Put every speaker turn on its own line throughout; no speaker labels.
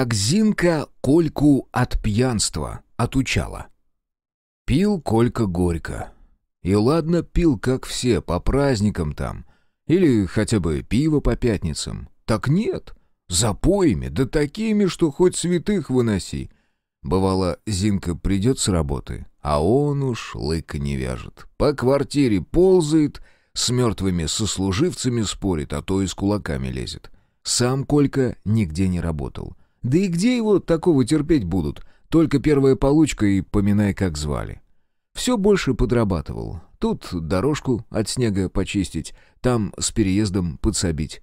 как Зинка Кольку от пьянства отучала. Пил Колька горько. И ладно, пил, как все, по праздникам там. Или хотя бы пиво по пятницам. Так нет, запоями, да такими, что хоть святых выноси. Бывало, Зинка придет с работы, а он уж лыка не вяжет. По квартире ползает, с мертвыми сослуживцами спорит, а то и с кулаками лезет. Сам Колька нигде не работал — да и где его такого терпеть будут? Только первая получка и поминай, как звали. Все больше подрабатывал. Тут дорожку от снега почистить, там с переездом подсобить.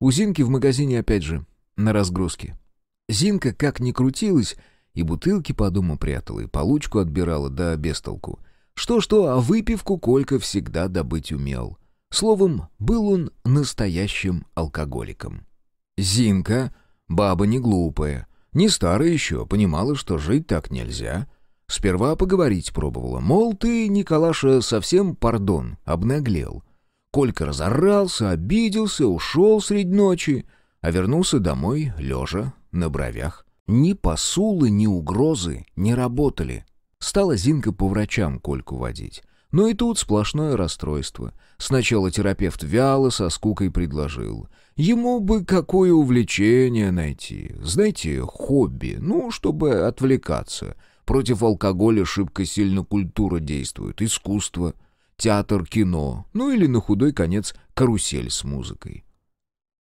У Зинки в магазине опять же, на разгрузке. Зинка как ни крутилась, и бутылки по дому прятала, и получку отбирала, да без толку. Что-что, а выпивку Колька всегда добыть умел. Словом, был он настоящим алкоголиком. Зинка Баба не глупая, не старая еще, понимала, что жить так нельзя. Сперва поговорить пробовала, мол, ты, Николаша, совсем, пардон, обнаглел. Колька разорался, обиделся, ушел средь ночи, а вернулся домой, лежа, на бровях. Ни посулы, ни угрозы не работали. Стала Зинка по врачам Кольку водить. Но и тут сплошное расстройство. Сначала терапевт вяло со скукой предложил. Ему бы какое увлечение найти, знаете, хобби, ну, чтобы отвлекаться. Против алкоголя шибко сильно культура действует, искусство, театр, кино, ну или на худой конец карусель с музыкой.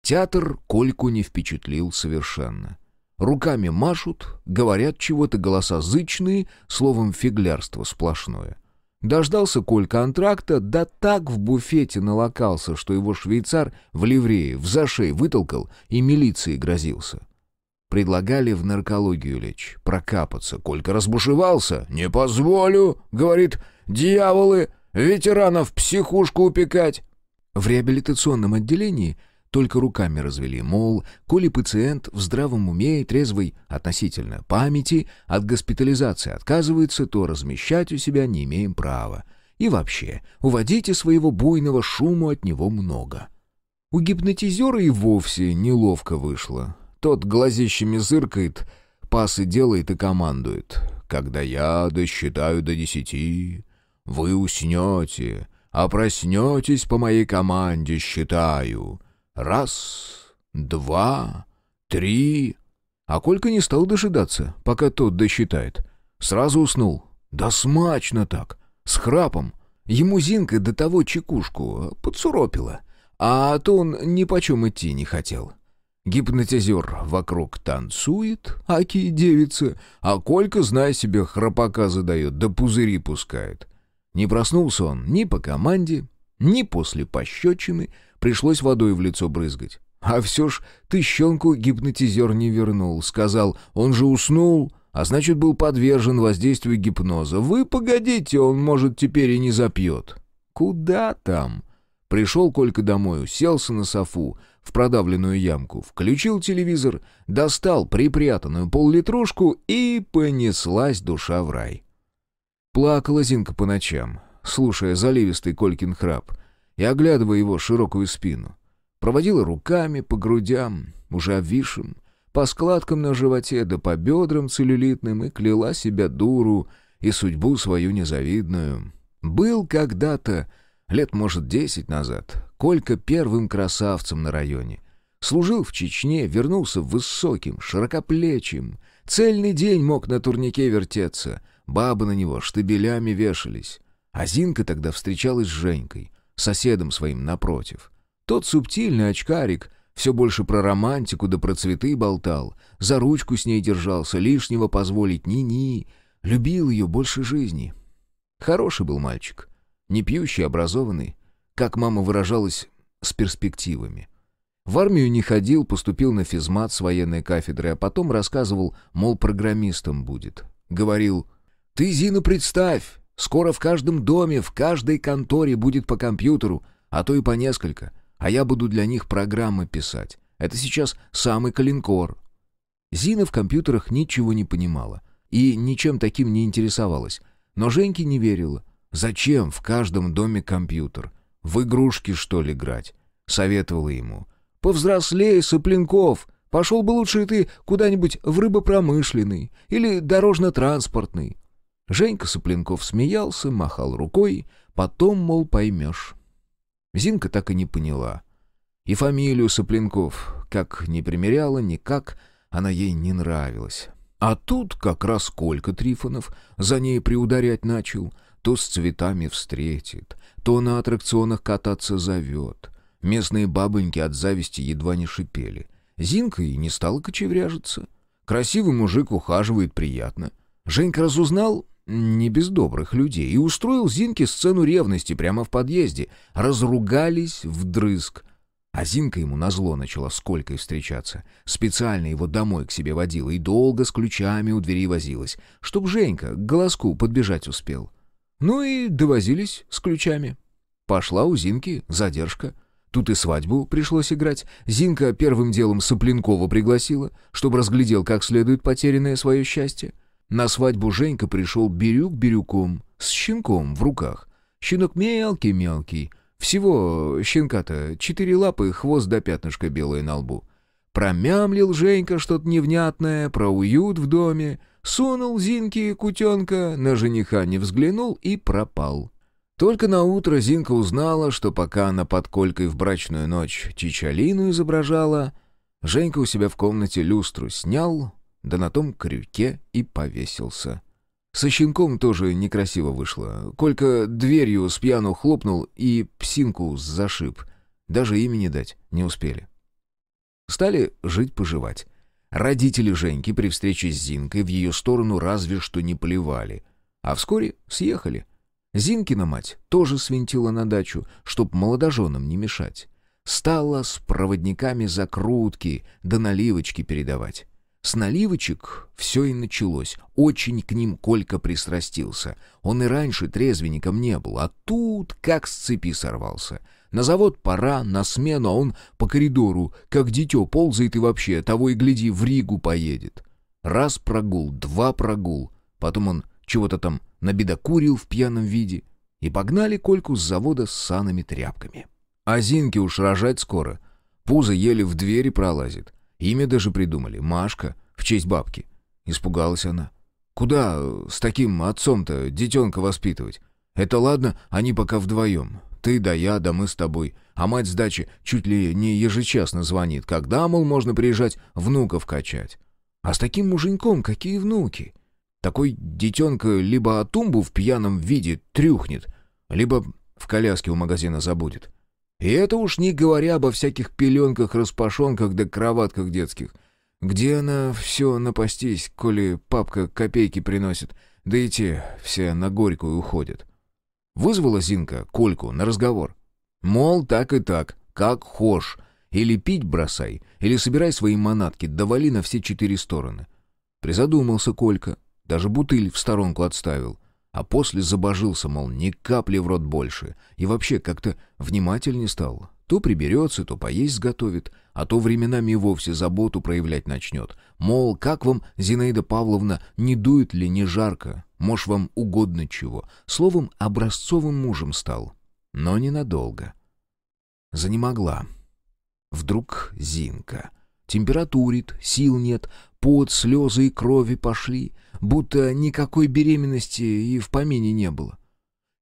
Театр Кольку не впечатлил совершенно. Руками машут, говорят чего-то, голоса зычные, словом фиглярство сплошное. Дождался Коль контракта, да так в буфете налокался, что его швейцар в ливрее в зашей вытолкал и милиции грозился. Предлагали в наркологию лечь, прокапаться. Колька разбушевался. «Не позволю», — говорит, — «дьяволы, ветеранов психушку упекать». В реабилитационном отделении — только руками развели, мол, коли пациент в здравом уме и трезвой относительно памяти от госпитализации отказывается, то размещать у себя не имеем права. И вообще, уводите своего буйного, шума от него много. У гипнотизера и вовсе неловко вышло. Тот глазищами зыркает, пасы делает и командует. «Когда я досчитаю до десяти, вы уснете, а проснетесь по моей команде, считаю». Раз, два, три. А Колька не стал дожидаться, пока тот досчитает. Сразу уснул. Да смачно так, с храпом. Ему Зинка до того чекушку подсуропила, а то он ни почем идти не хотел. Гипнотизер вокруг танцует, аки девица, а Колька, зная себе, храпака задает, да пузыри пускает. Не проснулся он ни по команде, ни после пощечины — Пришлось водой в лицо брызгать. «А все ж ты щенку гипнотизер не вернул», — сказал. «Он же уснул, а значит, был подвержен воздействию гипноза. Вы погодите, он, может, теперь и не запьет». «Куда там?» Пришел Колька домой, уселся на софу, в продавленную ямку, включил телевизор, достал припрятанную поллитрушку и понеслась душа в рай. Плакала Зинка по ночам, слушая заливистый Колькин храп и оглядывая его широкую спину. Проводила руками по грудям, уже обвисшим, по складкам на животе да по бедрам целлюлитным и кляла себя дуру и судьбу свою незавидную. Был когда-то, лет, может, десять назад, Колька первым красавцем на районе. Служил в Чечне, вернулся высоким, широкоплечим. Цельный день мог на турнике вертеться. Бабы на него штабелями вешались. А Зинка тогда встречалась с Женькой соседом своим напротив. Тот субтильный очкарик все больше про романтику да про цветы болтал, за ручку с ней держался, лишнего позволить ни-ни, любил ее больше жизни. Хороший был мальчик, не пьющий, образованный, как мама выражалась, с перспективами. В армию не ходил, поступил на физмат с военной кафедры, а потом рассказывал, мол, программистом будет. Говорил, «Ты, Зина, представь, Скоро в каждом доме, в каждой конторе будет по компьютеру, а то и по несколько. А я буду для них программы писать. Это сейчас самый калинкор. Зина в компьютерах ничего не понимала и ничем таким не интересовалась. Но Женьке не верила. Зачем в каждом доме компьютер? В игрушки, что ли, играть? Советовала ему. «Повзрослей, Сопленков! Пошел бы лучше ты куда-нибудь в рыбопромышленный или дорожно-транспортный. Женька Сопленков смеялся, махал рукой, потом, мол, поймешь. Зинка так и не поняла. И фамилию Сопленков, как не примеряла, никак, она ей не нравилась. А тут как раз Колька Трифонов за ней приударять начал, то с цветами встретит, то на аттракционах кататься зовет. Местные бабоньки от зависти едва не шипели. Зинка и не стала кочевряжиться. Красивый мужик ухаживает приятно. Женька разузнал, не без добрых людей, и устроил Зинке сцену ревности прямо в подъезде. Разругались вдрызг. А Зинка ему назло начала сколько Колькой встречаться. Специально его домой к себе водила и долго с ключами у двери возилась, чтоб Женька к голоску подбежать успел. Ну и довозились с ключами. Пошла у Зинки задержка. Тут и свадьбу пришлось играть. Зинка первым делом Сопленкова пригласила, чтобы разглядел как следует потерянное свое счастье. На свадьбу Женька пришел Бирюк Бирюком, с щенком в руках. Щенок мелкий-мелкий. Всего щенка-то четыре лапы, хвост до да пятнышка белое на лбу. Промямлил Женька что-то невнятное про уют в доме, сунул Зинке кутенка, на жениха не взглянул и пропал. Только на утро Зинка узнала, что пока она под колькой в брачную ночь Чичалину изображала, Женька у себя в комнате люстру снял, да на том крюке и повесился. Со щенком тоже некрасиво вышло. Колька дверью с пьяну хлопнул и псинку зашиб. Даже имени дать не успели. Стали жить-поживать. Родители Женьки при встрече с Зинкой в ее сторону разве что не плевали. А вскоре съехали. Зинкина мать тоже свинтила на дачу, чтоб молодоженам не мешать. Стала с проводниками закрутки да наливочки передавать. С наливочек все и началось. Очень к ним Колька пристрастился. Он и раньше трезвенником не был, а тут как с цепи сорвался. На завод пора, на смену, а он по коридору, как дитё, ползает и вообще, а того и гляди, в Ригу поедет. Раз прогул, два прогул. Потом он чего-то там набедокурил в пьяном виде. И погнали Кольку с завода с санами тряпками. А Зинке уж рожать скоро. Пузо еле в двери пролазит. Имя даже придумали. Машка. В честь бабки. Испугалась она. Куда э, с таким отцом-то детенка воспитывать? Это ладно, они пока вдвоем. Ты да я, да мы с тобой. А мать с дачи чуть ли не ежечасно звонит. Когда, мол, можно приезжать внуков качать? А с таким муженьком какие внуки? Такой детенка либо о тумбу в пьяном виде трюхнет, либо в коляске у магазина забудет. И это уж не говоря обо всяких пеленках-распашонках да кроватках детских. Где она все напастись, коли папка копейки приносит, да и те все на горькую уходят. Вызвала Зинка Кольку на разговор. Мол, так и так, как хошь, или пить бросай, или собирай свои манатки, давали на все четыре стороны. Призадумался Колька, даже бутыль в сторонку отставил а после забожился, мол, ни капли в рот больше, и вообще как-то внимательнее стал. То приберется, то поесть сготовит, а то временами и вовсе заботу проявлять начнет. Мол, как вам, Зинаида Павловна, не дует ли, не жарко? Может, вам угодно чего? Словом, образцовым мужем стал. Но ненадолго. Занемогла. Вдруг Зинка. Температурит, сил нет, Пот, слезы и крови пошли, будто никакой беременности и в помине не было.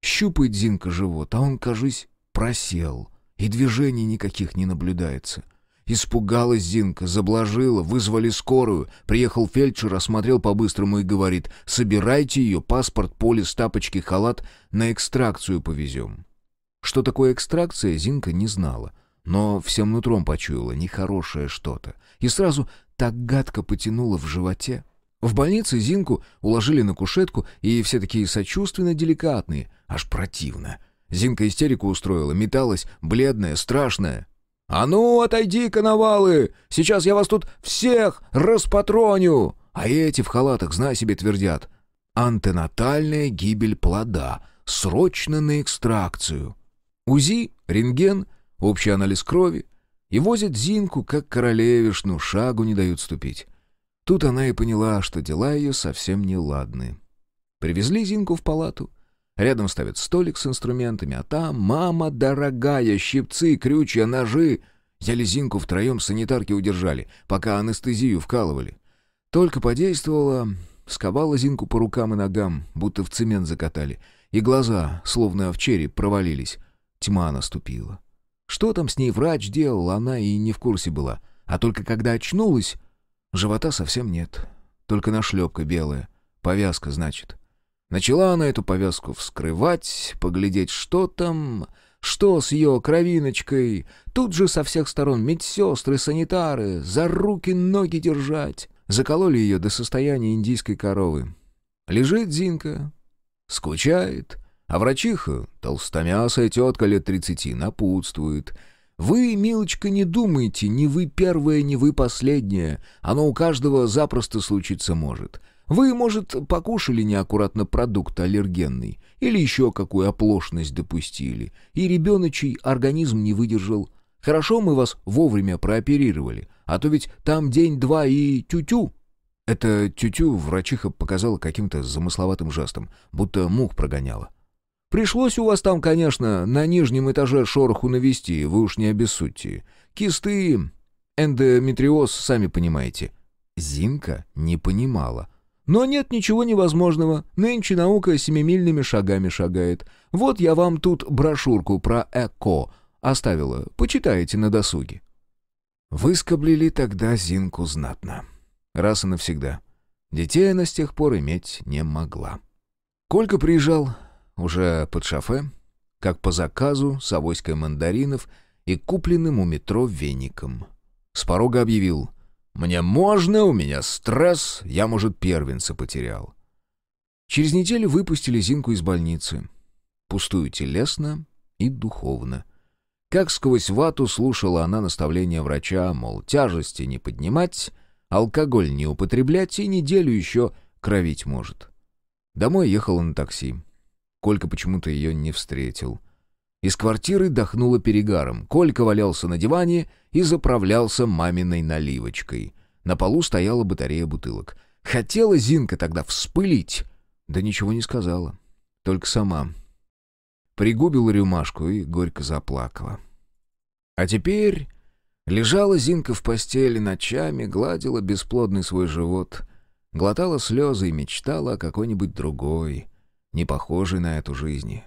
Щупает Зинка живот, а он, кажись, просел, и движений никаких не наблюдается. Испугалась Зинка, заблажила, вызвали скорую. Приехал фельдшер, осмотрел по-быстрому и говорит, «Собирайте ее, паспорт, полис, тапочки, халат, на экстракцию повезем». Что такое экстракция, Зинка не знала но всем нутром почуяла нехорошее что-то и сразу так гадко потянула в животе. В больнице Зинку уложили на кушетку, и все такие сочувственно деликатные, аж противно. Зинка истерику устроила, металась, бледная, страшная. «А ну, отойди, коновалы! Сейчас я вас тут всех распатроню!» А эти в халатах, знай себе, твердят. «Антенатальная гибель плода. Срочно на экстракцию». УЗИ, рентген — общий анализ крови, и возят Зинку, как королевишну, шагу не дают ступить. Тут она и поняла, что дела ее совсем не ладны. Привезли Зинку в палату. Рядом ставят столик с инструментами, а там мама дорогая, щипцы, крючья, ножи. Еле Зинку втроем санитарки удержали, пока анестезию вкалывали. Только подействовала, сковала Зинку по рукам и ногам, будто в цемент закатали, и глаза, словно в череп, провалились. Тьма наступила. Что там с ней врач делал, она и не в курсе была. А только когда очнулась, живота совсем нет. Только нашлепка белая. Повязка, значит. Начала она эту повязку вскрывать, поглядеть, что там, что с ее кровиночкой. Тут же со всех сторон медсестры, санитары, за руки-ноги держать. Закололи ее до состояния индийской коровы. Лежит Зинка, скучает, а врачиха, толстомясая тетка лет тридцати, напутствует. «Вы, милочка, не думайте, не вы первая, не вы последняя. Оно у каждого запросто случиться может. Вы, может, покушали неаккуратно продукт аллергенный, или еще какую оплошность допустили, и ребеночий организм не выдержал. Хорошо мы вас вовремя прооперировали, а то ведь там день-два и тю-тю». Это тю-тю врачиха показала каким-то замысловатым жестом, будто мух прогоняла. Пришлось у вас там, конечно, на нижнем этаже шороху навести, вы уж не обессудьте. Кисты, эндометриоз, сами понимаете». Зинка не понимала. «Но нет ничего невозможного. Нынче наука семимильными шагами шагает. Вот я вам тут брошюрку про ЭКО оставила. Почитайте на досуге». Выскоблили тогда Зинку знатно. Раз и навсегда. Детей она с тех пор иметь не могла. Колька приезжал, уже под шофе, как по заказу, с авоськой мандаринов и купленным у метро веником. С порога объявил «Мне можно, у меня стресс, я, может, первенца потерял». Через неделю выпустили Зинку из больницы. Пустую телесно и духовно. Как сквозь вату слушала она наставления врача, мол, тяжести не поднимать, алкоголь не употреблять и неделю еще кровить может. Домой ехала на такси. Колька почему-то ее не встретил. Из квартиры дохнуло перегаром. Колька валялся на диване и заправлялся маминой наливочкой. На полу стояла батарея бутылок. Хотела Зинка тогда вспылить, да ничего не сказала. Только сама. Пригубила рюмашку и горько заплакала. А теперь лежала Зинка в постели ночами, гладила бесплодный свой живот, глотала слезы и мечтала о какой-нибудь другой, не похожий на эту жизнь.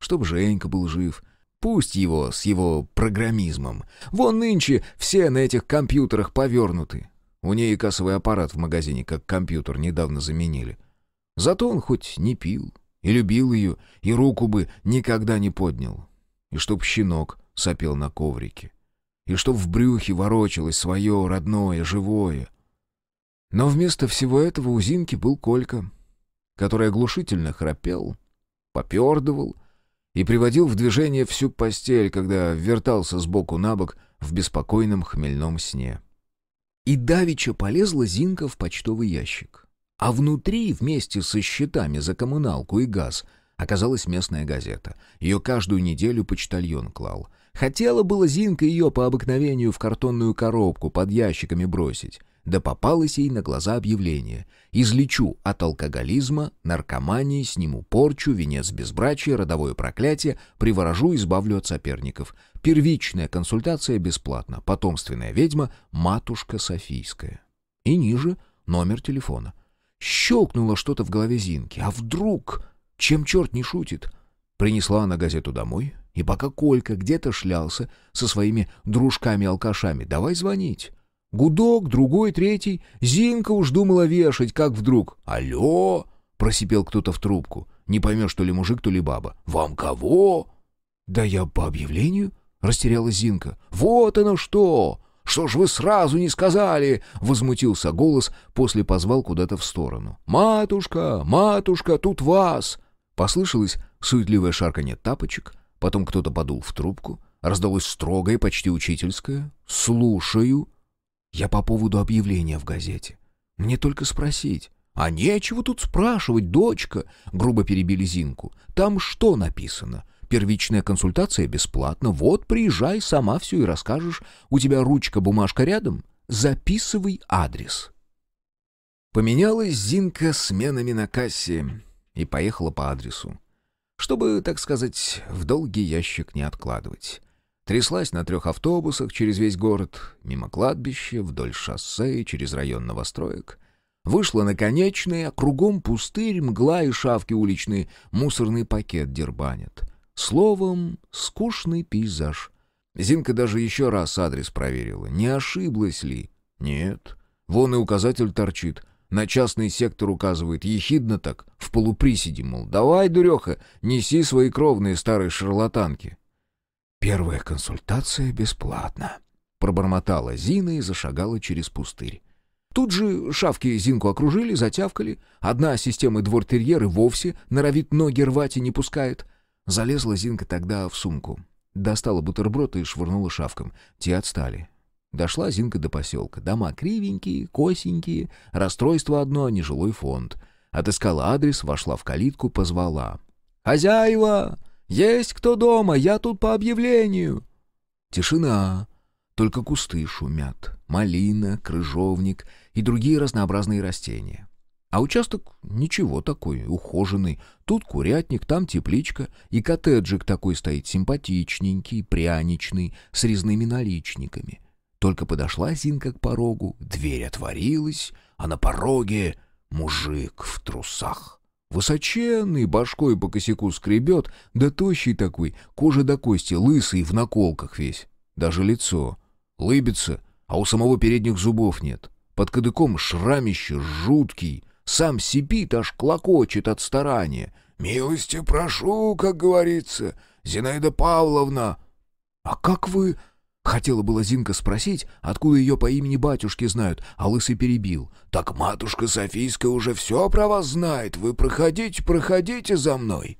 Чтоб Женька был жив, пусть его с его программизмом. Вон нынче все на этих компьютерах повернуты. У нее кассовый аппарат в магазине, как компьютер, недавно заменили. Зато он хоть не пил, и любил ее, и руку бы никогда не поднял. И чтоб щенок сопел на коврике. И чтоб в брюхе ворочалось свое родное, живое. Но вместо всего этого у Зинки был Колька — который оглушительно храпел, попердывал и приводил в движение всю постель, когда вертался сбоку на бок в беспокойном хмельном сне. И давеча полезла Зинка в почтовый ящик. А внутри, вместе со счетами за коммуналку и газ, оказалась местная газета. Ее каждую неделю почтальон клал. Хотела было Зинка ее по обыкновению в картонную коробку под ящиками бросить. Да попалось ей на глаза объявление. «Излечу от алкоголизма, наркомании, сниму порчу, венец безбрачия, родовое проклятие, приворожу, избавлю от соперников. Первичная консультация бесплатно. Потомственная ведьма, матушка Софийская». И ниже номер телефона. Щелкнуло что-то в голове Зинки. «А вдруг? Чем черт не шутит?» Принесла она газету домой, и пока Колька где-то шлялся со своими дружками-алкашами, давай звонить. Гудок, другой, третий. Зинка уж думала вешать, как вдруг. «Алло!» — просипел кто-то в трубку. Не поймешь, то ли мужик, то ли баба. «Вам кого?» «Да я по объявлению», — растерялась Зинка. «Вот оно что! Что ж вы сразу не сказали?» — возмутился голос, после позвал куда-то в сторону. «Матушка! Матушка, тут вас!» Послышалось суетливое шарканье тапочек, потом кто-то подул в трубку, раздалось строгое, почти учительское. «Слушаю!» Я по поводу объявления в газете. Мне только спросить. «А нечего тут спрашивать, дочка!» — грубо перебили Зинку. «Там что написано? Первичная консультация бесплатна. Вот, приезжай, сама все и расскажешь. У тебя ручка-бумажка рядом. Записывай адрес». Поменялась Зинка сменами на кассе и поехала по адресу. Чтобы, так сказать, в долгий ящик не откладывать. Тряслась на трех автобусах через весь город, мимо кладбища, вдоль шоссе, и через район новостроек. Вышла на конечные, а кругом пустырь, мгла и шавки уличные, мусорный пакет дербанят. Словом, скучный пейзаж. Зинка даже еще раз адрес проверила. Не ошиблась ли? Нет. Вон и указатель торчит. На частный сектор указывает. Ехидно так, в полуприседе, мол. Давай, дуреха, неси свои кровные старые шарлатанки. Первая консультация бесплатна. Пробормотала Зина и зашагала через пустырь. Тут же шавки Зинку окружили, затявкали. Одна система двортерьеры вовсе норовит ноги рвать и не пускает. Залезла Зинка тогда в сумку. Достала бутерброд и швырнула шавкам. Те отстали. Дошла Зинка до поселка. Дома кривенькие, косенькие, расстройство одно, а нежилой фонд. Отыскала адрес, вошла в калитку, позвала. «Хозяева! «Есть кто дома? Я тут по объявлению!» Тишина. Только кусты шумят. Малина, крыжовник и другие разнообразные растения. А участок ничего такой, ухоженный. Тут курятник, там тепличка. И коттеджик такой стоит симпатичненький, пряничный, с резными наличниками. Только подошла Зинка к порогу, дверь отворилась, а на пороге мужик в трусах. Высоченный, башкой по косяку скребет, да тощий такой, кожа до кости, лысый, в наколках весь. Даже лицо. Лыбится, а у самого передних зубов нет. Под кадыком шрамище жуткий, сам сипит, аж клокочет от старания. «Милости прошу, как говорится, Зинаида Павловна!» «А как вы...» Хотела была Зинка спросить, откуда ее по имени батюшки знают, а лысый перебил. «Так матушка Софийская уже все про вас знает, вы проходите, проходите за мной».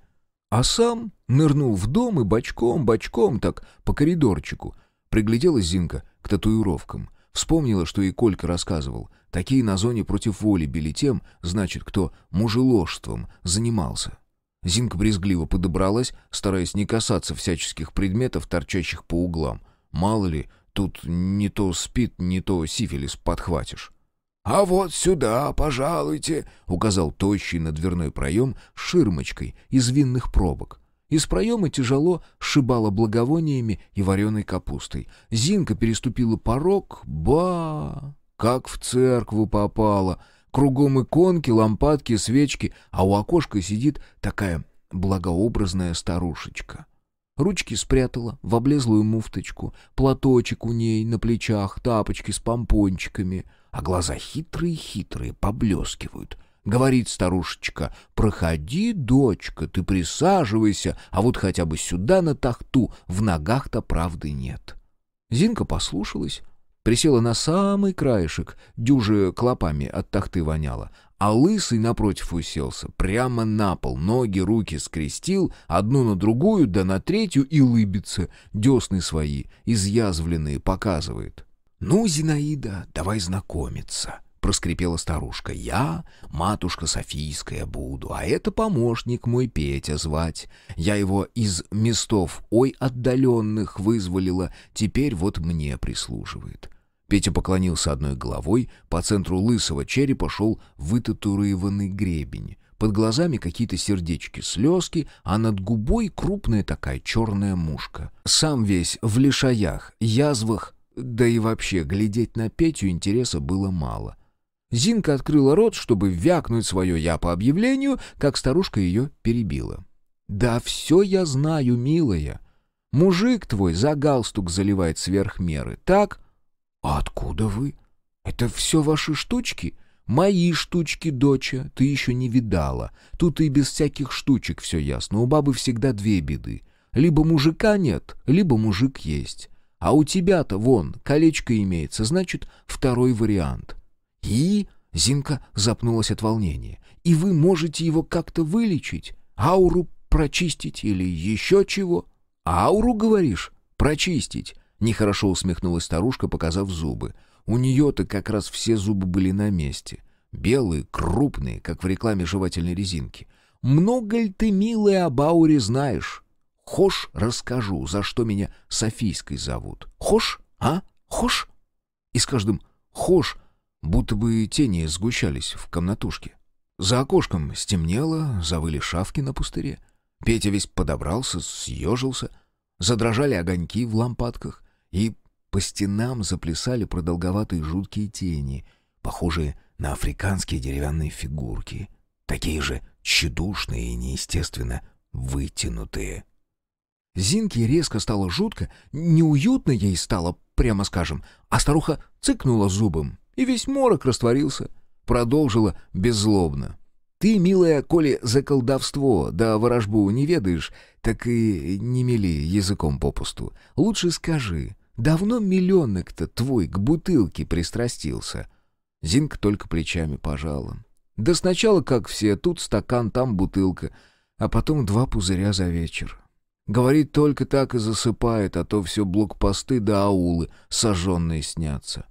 А сам нырнул в дом и бочком-бочком так по коридорчику. Пригляделась Зинка к татуировкам. Вспомнила, что и Колька рассказывал. Такие на зоне против воли били тем, значит, кто мужеложством занимался. Зинка брезгливо подобралась, стараясь не касаться всяческих предметов, торчащих по углам — Мало ли, тут не то спит, не то сифилис подхватишь. «А вот сюда, пожалуйте», — указал тощий на дверной проем ширмочкой из винных пробок. Из проема тяжело шибало благовониями и вареной капустой. Зинка переступила порог. Ба! Как в церкву попала! Кругом иконки, лампадки, свечки, а у окошка сидит такая благообразная старушечка. Ручки спрятала в облезлую муфточку, платочек у ней на плечах, тапочки с помпончиками. А глаза хитрые-хитрые, поблескивают. Говорит старушечка, проходи, дочка, ты присаживайся, а вот хотя бы сюда на тахту, в ногах-то правды нет. Зинка послушалась, присела на самый краешек, дюже клопами от тахты воняла, а лысый напротив уселся, прямо на пол, ноги, руки скрестил, одну на другую, да на третью и лыбится, десны свои, изъязвленные, показывает. «Ну, Зинаида, давай знакомиться», — проскрипела старушка. «Я матушка Софийская буду, а это помощник мой Петя звать. Я его из местов, ой, отдаленных, вызволила, теперь вот мне прислуживает». Петя поклонился одной головой, по центру лысого черепа шел вытатуированный гребень. Под глазами какие-то сердечки-слезки, а над губой крупная такая черная мушка. Сам весь в лишаях, язвах, да и вообще глядеть на Петю интереса было мало. Зинка открыла рот, чтобы вякнуть свое «я» по объявлению, как старушка ее перебила. «Да все я знаю, милая. Мужик твой за галстук заливает сверх меры, так? «А откуда вы? Это все ваши штучки?» «Мои штучки, доча, ты еще не видала. Тут и без всяких штучек все ясно. У бабы всегда две беды. Либо мужика нет, либо мужик есть. А у тебя-то, вон, колечко имеется, значит, второй вариант». «И?» — Зинка запнулась от волнения. «И вы можете его как-то вылечить? Ауру прочистить или еще чего?» «Ауру, говоришь? Прочистить? Нехорошо усмехнулась старушка, показав зубы. У нее-то как раз все зубы были на месте. Белые, крупные, как в рекламе жевательной резинки. «Много ли ты, милая, об ауре знаешь? Хошь расскажу, за что меня Софийской зовут. Хошь, а? Хошь?» И с каждым «хошь» будто бы тени сгущались в комнатушке. За окошком стемнело, завыли шавки на пустыре. Петя весь подобрался, съежился, задрожали огоньки в лампадках и по стенам заплясали продолговатые жуткие тени, похожие на африканские деревянные фигурки, такие же тщедушные и неестественно вытянутые. Зинке резко стало жутко, неуютно ей стало, прямо скажем, а старуха цыкнула зубом, и весь морок растворился. Продолжила беззлобно. «Ты, милая, коли за колдовство да ворожбу не ведаешь, так и не мели языком попусту. Лучше скажи, Давно миллионник-то твой к бутылке пристрастился. Зинка только плечами пожала. Да сначала, как все, тут стакан, там бутылка, а потом два пузыря за вечер. Говорит, только так и засыпает, а то все блокпосты да аулы, сожженные снятся.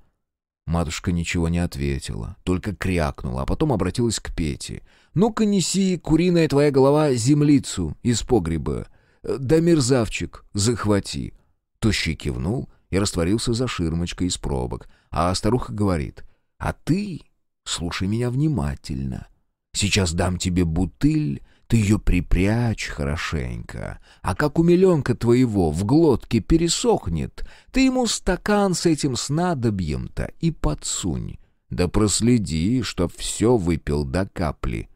Матушка ничего не ответила, только крякнула, а потом обратилась к Пете. «Ну-ка неси, куриная твоя голова, землицу из погреба. Э, да мерзавчик захвати». Тощий кивнул и растворился за ширмочкой из пробок, а старуха говорит, «А ты слушай меня внимательно. Сейчас дам тебе бутыль, ты ее припрячь хорошенько. А как у меленка твоего в глотке пересохнет, ты ему стакан с этим снадобьем-то и подсунь. Да проследи, чтоб все выпил до капли».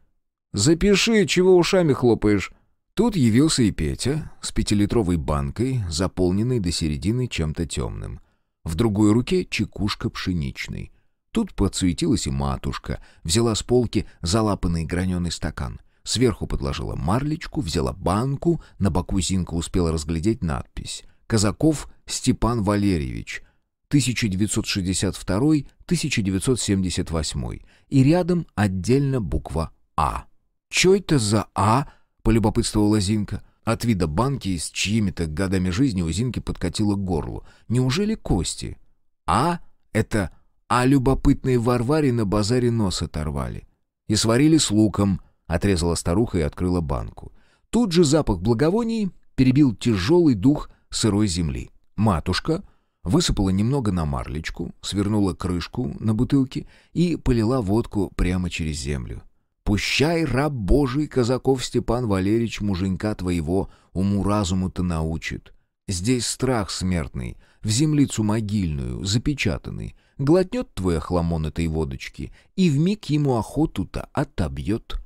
«Запиши, чего ушами хлопаешь», Тут явился и Петя с пятилитровой банкой, заполненной до середины чем-то темным. В другой руке чекушка пшеничной. Тут подсуетилась и матушка, взяла с полки залапанный граненый стакан. Сверху подложила марлечку, взяла банку, на боку Зинка успела разглядеть надпись. «Казаков Степан Валерьевич, 1962-1978». И рядом отдельно буква «А». «Чё это за «А»?» полюбопытствовала Зинка. От вида банки с чьими-то годами жизни у Зинки подкатило к горлу. Неужели кости? А — это «а любопытные Варваре на базаре нос оторвали». И сварили с луком, отрезала старуха и открыла банку. Тут же запах благовоний перебил тяжелый дух сырой земли. Матушка высыпала немного на марлечку, свернула крышку на бутылке и полила водку прямо через землю. Пущай, раб Божий, казаков Степан Валерьевич, муженька твоего, уму-разуму-то научит. Здесь страх смертный, в землицу могильную, запечатанный. Глотнет твой охламон этой водочки, и вмиг ему охоту-то отобьет.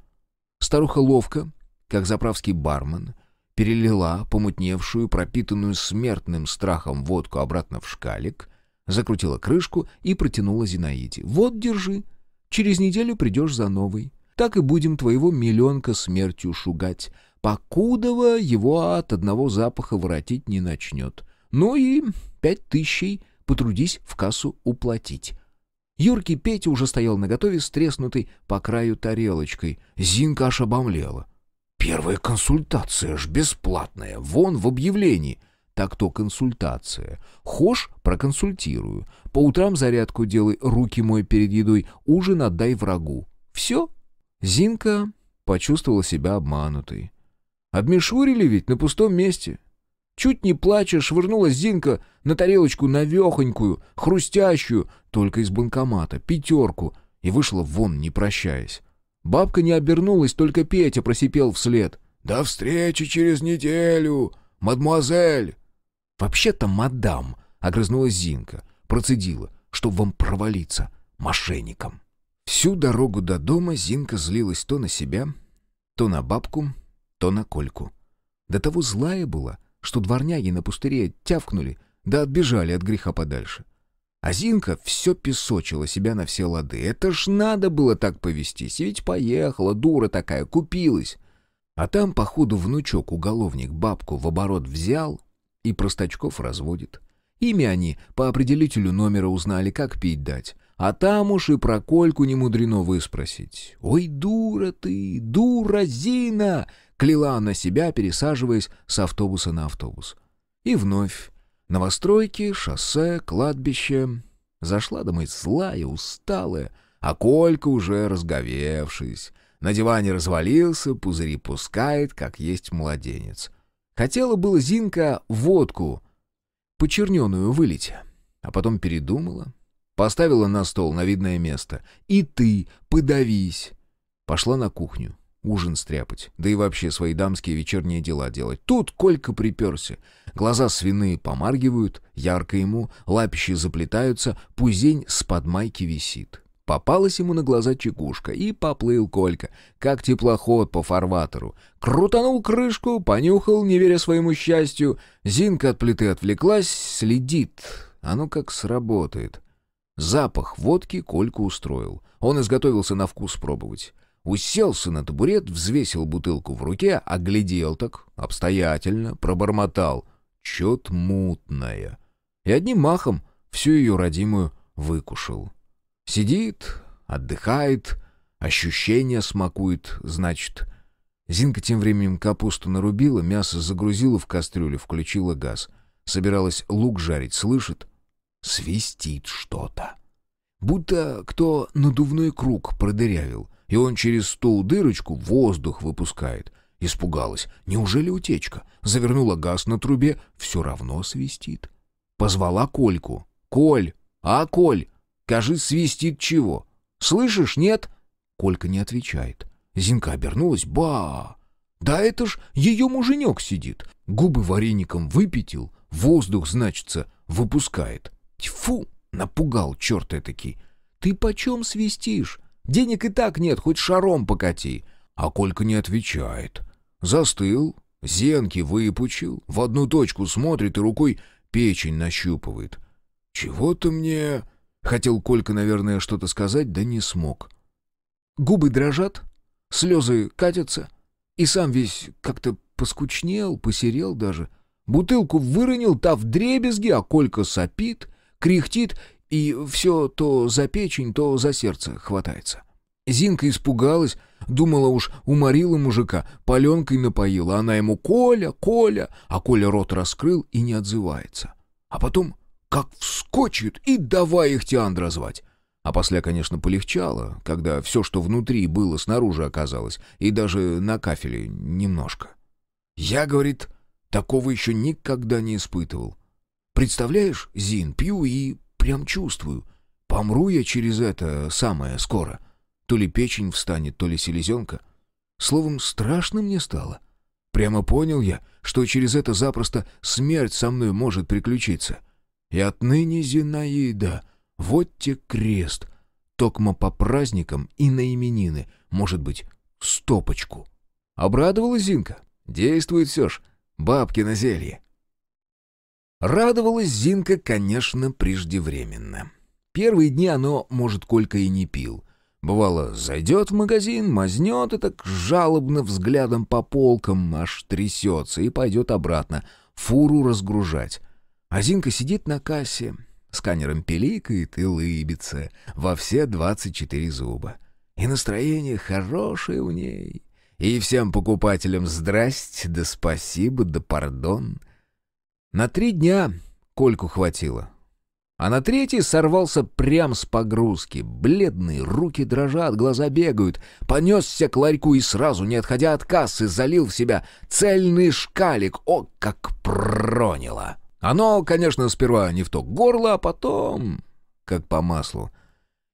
Старуха ловко, как заправский бармен, перелила помутневшую, пропитанную смертным страхом водку обратно в шкалик, закрутила крышку и протянула Зинаиде. «Вот, держи, через неделю придешь за новый» так и будем твоего миллионка смертью шугать, покудова его от одного запаха воротить не начнет. Ну и пять тысячей потрудись в кассу уплатить». Юркий Петя уже стоял наготове с треснутой по краю тарелочкой. Зинка аж обомлела. «Первая консультация ж бесплатная, вон в объявлении!» так то консультация. Хошь, проконсультирую. По утрам зарядку делай, руки мой перед едой, ужин отдай врагу. Все, Зинка почувствовала себя обманутой. Обмешурили ведь на пустом месте. Чуть не плача швырнула Зинка на тарелочку навехонькую, хрустящую, только из банкомата, пятерку, и вышла вон, не прощаясь. Бабка не обернулась, только Петя просипел вслед. «До встречи через неделю, мадмуазель!» «Вообще-то, мадам!» — огрызнулась Зинка, процедила, чтобы вам провалиться мошенником. Всю дорогу до дома Зинка злилась то на себя, то на бабку, то на Кольку. До того злая была, что дворняги на пустыре тявкнули, да отбежали от греха подальше. А Зинка все песочила себя на все лады. Это ж надо было так повестись, ведь поехала, дура такая, купилась. А там, походу, внучок-уголовник бабку в оборот взял и простачков разводит. Ими они по определителю номера узнали, как пить дать. А там уж и про Кольку не мудрено выспросить. «Ой, дура ты, дура Зина!» — кляла она себя, пересаживаясь с автобуса на автобус. И вновь. Новостройки, шоссе, кладбище. Зашла домой злая, усталая, а Колька уже разговевшись. На диване развалился, пузыри пускает, как есть младенец. Хотела было Зинка водку, почерненную вылить, а потом передумала — Поставила на стол на видное место. И ты, подавись. Пошла на кухню. Ужин стряпать, да и вообще свои дамские вечерние дела делать. Тут Колька приперся. Глаза свиные помаргивают, ярко ему, лапищи заплетаются, пузень с подмайки висит. Попалась ему на глаза чекушка, и поплыл Колька, как теплоход по фарватеру. Крутанул крышку, понюхал, не веря своему счастью. Зинка от плиты отвлеклась, следит. Оно как сработает. Запах водки Кольку устроил. Он изготовился на вкус пробовать. Уселся на табурет, взвесил бутылку в руке, оглядел так, обстоятельно, пробормотал. Чет мутная. И одним махом всю ее родимую выкушал. Сидит, отдыхает, ощущения смакует, значит. Зинка тем временем капусту нарубила, мясо загрузила в кастрюлю, включила газ. Собиралась лук жарить, слышит, свистит что-то. Будто кто надувной круг продырявил, и он через ту дырочку воздух выпускает. Испугалась. Неужели утечка? Завернула газ на трубе, все равно свистит. Позвала Кольку. «Коль! А, Коль! Кажись, свистит чего? Слышишь, нет?» Колька не отвечает. Зинка обернулась. «Ба! Да это ж ее муженек сидит. Губы вареником выпятил, воздух, значится, выпускает». Тьфу, напугал черт этакий. Ты почем свистишь? Денег и так нет, хоть шаром покати. А Колька не отвечает. Застыл, зенки выпучил, в одну точку смотрит и рукой печень нащупывает. «Чего-то мне...» Хотел Колька, наверное, что-то сказать, да не смог. Губы дрожат, слезы катятся, и сам весь как-то поскучнел, посерел даже. Бутылку выронил, та в дребезги, а Колька сопит, кряхтит и все то за печень, то за сердце хватается. Зинка испугалась, думала уж, уморила мужика, паленкой напоила. Она ему «Коля, Коля!» А Коля рот раскрыл и не отзывается. А потом как вскочит и давай их Теандра звать. А после, конечно, полегчало, когда все, что внутри было, снаружи оказалось, и даже на кафеле немножко. «Я, — говорит, — такого еще никогда не испытывал. Представляешь, Зин, пью и прям чувствую. Помру я через это самое скоро. То ли печень встанет, то ли селезенка. Словом, страшно мне стало. Прямо понял я, что через это запросто смерть со мной может приключиться. И отныне, Зинаида, вот те крест. Токмо по праздникам и на именины, может быть, стопочку. Обрадовала Зинка. Действует все ж, бабки на зелье. Радовалась Зинка, конечно, преждевременно. Первые дни оно, может, Колька и не пил. Бывало, зайдет в магазин, мазнет и так жалобно взглядом по полкам аж трясется и пойдет обратно, фуру разгружать. А Зинка сидит на кассе, сканером пиликает и лыбится во все двадцать четыре зуба. И настроение хорошее у ней. И всем покупателям здрасте, да спасибо, да пардон. На три дня Кольку хватило. А на третий сорвался прям с погрузки. Бледные, руки дрожат, глаза бегают. Понесся к ларьку и сразу, не отходя от кассы, залил в себя цельный шкалик. О, как проняло! Оно, конечно, сперва не в то горло, а потом... Как по маслу.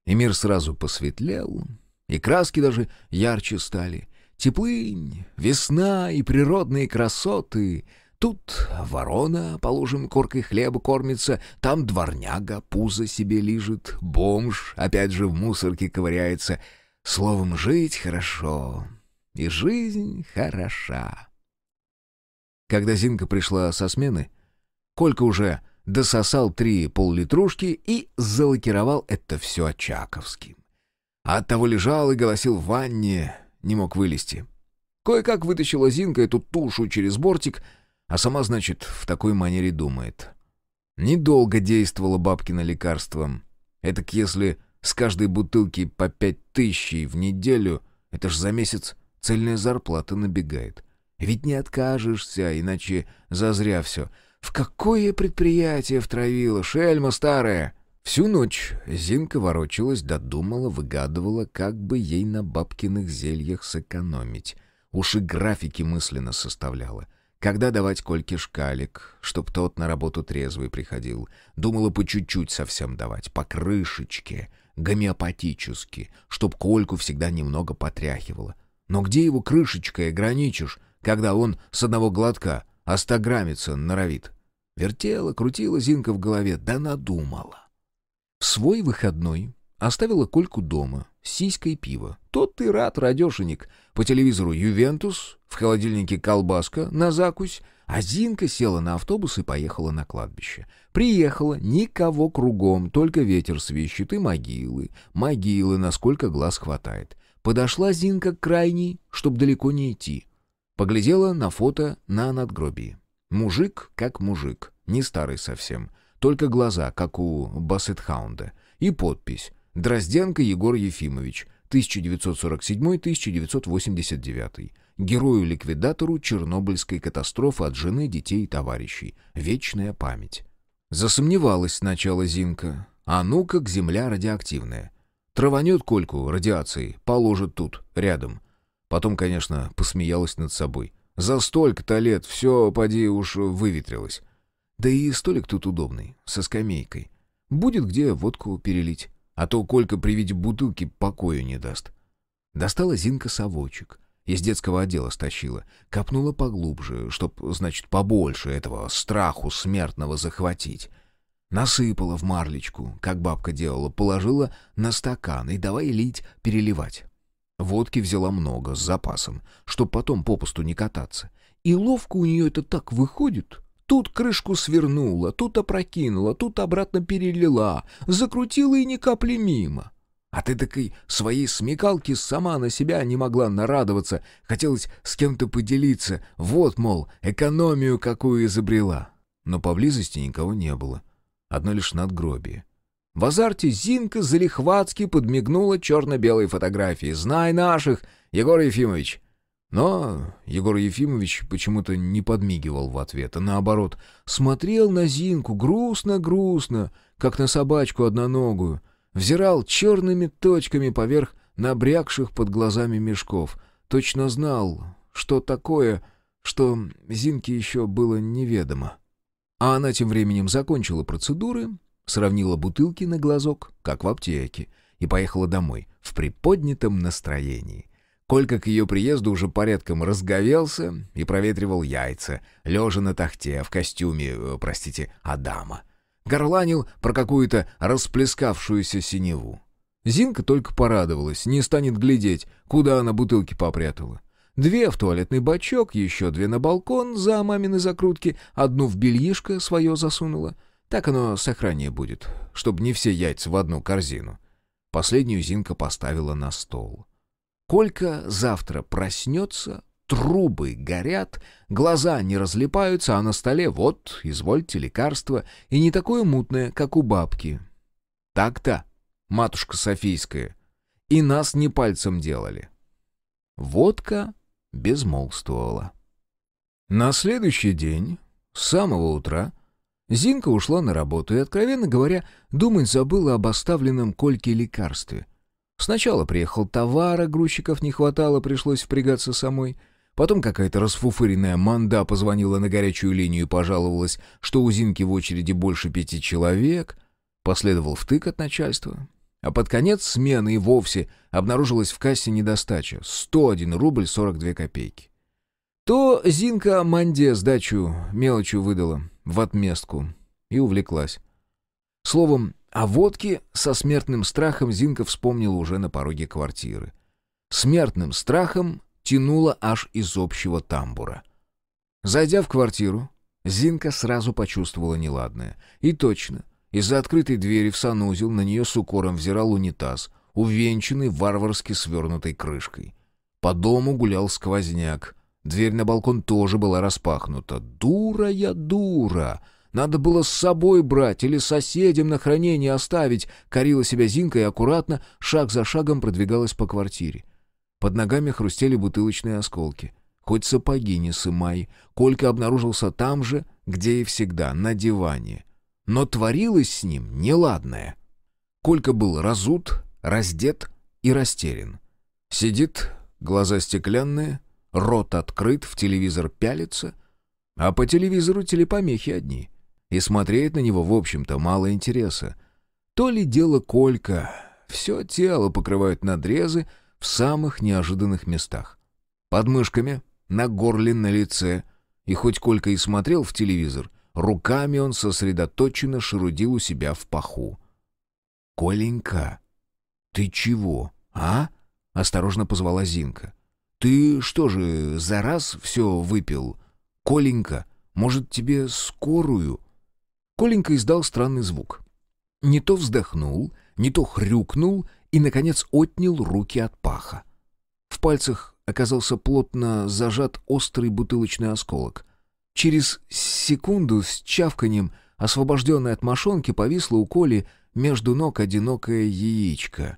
И мир сразу посветлел, и краски даже ярче стали. Теплынь, весна и природные красоты — Тут ворона, положим, коркой хлеба кормится, там дворняга пузо себе лижет, бомж опять же в мусорке ковыряется. Словом, жить хорошо, и жизнь хороша. Когда Зинка пришла со смены, Колька уже дососал три поллитрушки и залакировал это все очаковским. А оттого лежал и голосил в ванне, не мог вылезти. Кое-как вытащила Зинка эту тушу через бортик — а сама, значит, в такой манере думает. Недолго действовало бабкино лекарство. Это, если с каждой бутылки по пять тысяч в неделю, это ж за месяц цельная зарплата набегает. Ведь не откажешься, иначе зазря все. В какое предприятие втравила, шельма старая!» Всю ночь Зинка ворочалась, додумала, выгадывала, как бы ей на бабкиных зельях сэкономить. Уши графики мысленно составляла. Когда давать Кольке шкалик, чтоб тот на работу трезвый приходил. Думала по чуть-чуть совсем давать, по крышечке, гомеопатически, чтоб Кольку всегда немного потряхивало. Но где его крышечкой ограничишь, когда он с одного глотка остограммится норовит? Вертела, крутила Зинка в голове, да надумала. В свой выходной Оставила Кольку дома, с сиськой пиво. Тот ты рад, радешенек. По телевизору «Ювентус», в холодильнике колбаска, на закусь. А Зинка села на автобус и поехала на кладбище. Приехала, никого кругом, только ветер свищет и могилы. Могилы, насколько глаз хватает. Подошла Зинка к крайней, чтоб далеко не идти. Поглядела на фото на надгробии. Мужик как мужик, не старый совсем. Только глаза, как у бассетхаунда. И подпись Дрозденко Егор Ефимович, 1947-1989. Герою-ликвидатору Чернобыльской катастрофы от жены, детей и товарищей. Вечная память. Засомневалась сначала Зинка. А ну как земля радиоактивная. Траванет Кольку радиацией, положит тут, рядом. Потом, конечно, посмеялась над собой. За столько-то лет все, поди, уж выветрилось. Да и столик тут удобный, со скамейкой. Будет где водку перелить а то Колька при виде бутылки покоя не даст. Достала Зинка совочек, из детского отдела стащила, копнула поглубже, чтоб, значит, побольше этого страху смертного захватить. Насыпала в марлечку, как бабка делала, положила на стакан и давай лить, переливать. Водки взяла много, с запасом, чтоб потом попусту не кататься. И ловко у нее это так выходит, Тут крышку свернула, тут опрокинула, тут обратно перелила, закрутила и ни капли мимо. А ты такой своей смекалки сама на себя не могла нарадоваться, хотелось с кем-то поделиться, вот, мол, экономию какую изобрела. Но поблизости никого не было, одно лишь надгробие. В азарте Зинка залихватски подмигнула черно-белой фотографии. «Знай наших, Егор Ефимович!» Но Егор Ефимович почему-то не подмигивал в ответ, а наоборот, смотрел на Зинку грустно-грустно, как на собачку одноногую, взирал черными точками поверх набрякших под глазами мешков, точно знал, что такое, что Зинке еще было неведомо. А она тем временем закончила процедуры, сравнила бутылки на глазок, как в аптеке, и поехала домой в приподнятом настроении — Колька к ее приезду уже порядком разговелся и проветривал яйца, лежа на тахте, в костюме, э, простите, Адама. Горланил про какую-то расплескавшуюся синеву. Зинка только порадовалась, не станет глядеть, куда она бутылки попрятала. Две в туалетный бачок, еще две на балкон за мамины закрутки, одну в бельишко свое засунула. Так оно сохраннее будет, чтобы не все яйца в одну корзину. Последнюю Зинка поставила на стол. Колька завтра проснется, трубы горят, глаза не разлипаются, а на столе вот, извольте, лекарство, и не такое мутное, как у бабки. Так-то, матушка Софийская, и нас не пальцем делали. Водка безмолвствовала. На следующий день, с самого утра, Зинка ушла на работу и, откровенно говоря, думать забыла об оставленном Кольке лекарстве — Сначала приехал товар, а грузчиков не хватало, пришлось впрягаться самой. Потом какая-то расфуфыренная манда позвонила на горячую линию и пожаловалась, что у Зинки в очереди больше пяти человек. Последовал втык от начальства. А под конец смены и вовсе обнаружилась в кассе недостача — 101 рубль 42 копейки. То Зинка Манде сдачу мелочью выдала в отместку и увлеклась. Словом, а водки со смертным страхом Зинка вспомнила уже на пороге квартиры. Смертным страхом тянуло аж из общего тамбура. Зайдя в квартиру, Зинка сразу почувствовала неладное. И точно, из-за открытой двери в санузел на нее с укором взирал унитаз, увенчанный варварски свернутой крышкой. По дому гулял сквозняк. Дверь на балкон тоже была распахнута. «Дура я, дура!» Надо было с собой брать или соседям на хранение оставить, корила себя Зинка и аккуратно, шаг за шагом продвигалась по квартире. Под ногами хрустели бутылочные осколки. Хоть сапоги не сымай, Колька обнаружился там же, где и всегда, на диване. Но творилось с ним неладное. Колька был разут, раздет и растерян. Сидит, глаза стеклянные, рот открыт, в телевизор пялится, а по телевизору телепомехи одни — и смотреть на него, в общем-то, мало интереса. То ли дело Колька. Все тело покрывают надрезы в самых неожиданных местах. Под мышками, на горле, на лице. И хоть Колька и смотрел в телевизор, руками он сосредоточенно шерудил у себя в паху. «Коленька, ты чего, а?» — осторожно позвала Зинка. «Ты что же, за раз все выпил? Коленька, может, тебе скорую?» Коленька издал странный звук. Не то вздохнул, не то хрюкнул и, наконец, отнял руки от паха. В пальцах оказался плотно зажат острый бутылочный осколок. Через секунду с чавканем, освобожденной от мошонки, повисло у Коли между ног одинокое яичко.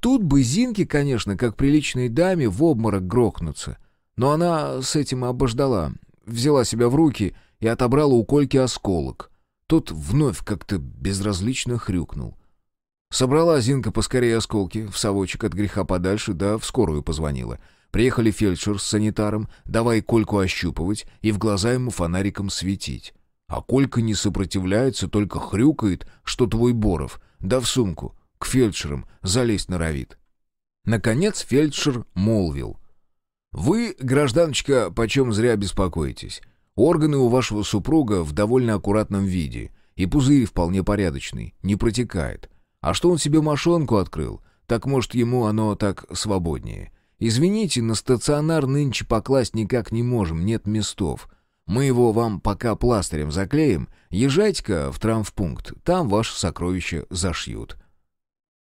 Тут бы Зинке, конечно, как приличной даме, в обморок грохнуться. Но она с этим обождала, взяла себя в руки и отобрала у Кольки осколок. Тот вновь как-то безразлично хрюкнул. Собрала Зинка поскорее осколки, в совочек от греха подальше, да в скорую позвонила. Приехали фельдшер с санитаром, давай Кольку ощупывать и в глаза ему фонариком светить. А Колька не сопротивляется, только хрюкает, что твой Боров. Да в сумку, к фельдшерам, залезть норовит. Наконец фельдшер молвил. «Вы, гражданочка, почем зря беспокоитесь. Органы у вашего супруга в довольно аккуратном виде, и пузырь вполне порядочный, не протекает. А что он себе мошонку открыл, так, может, ему оно так свободнее. Извините, на стационар нынче покласть никак не можем, нет местов. Мы его вам пока пластырем заклеим, езжайте-ка в травмпункт, там ваше сокровище зашьют».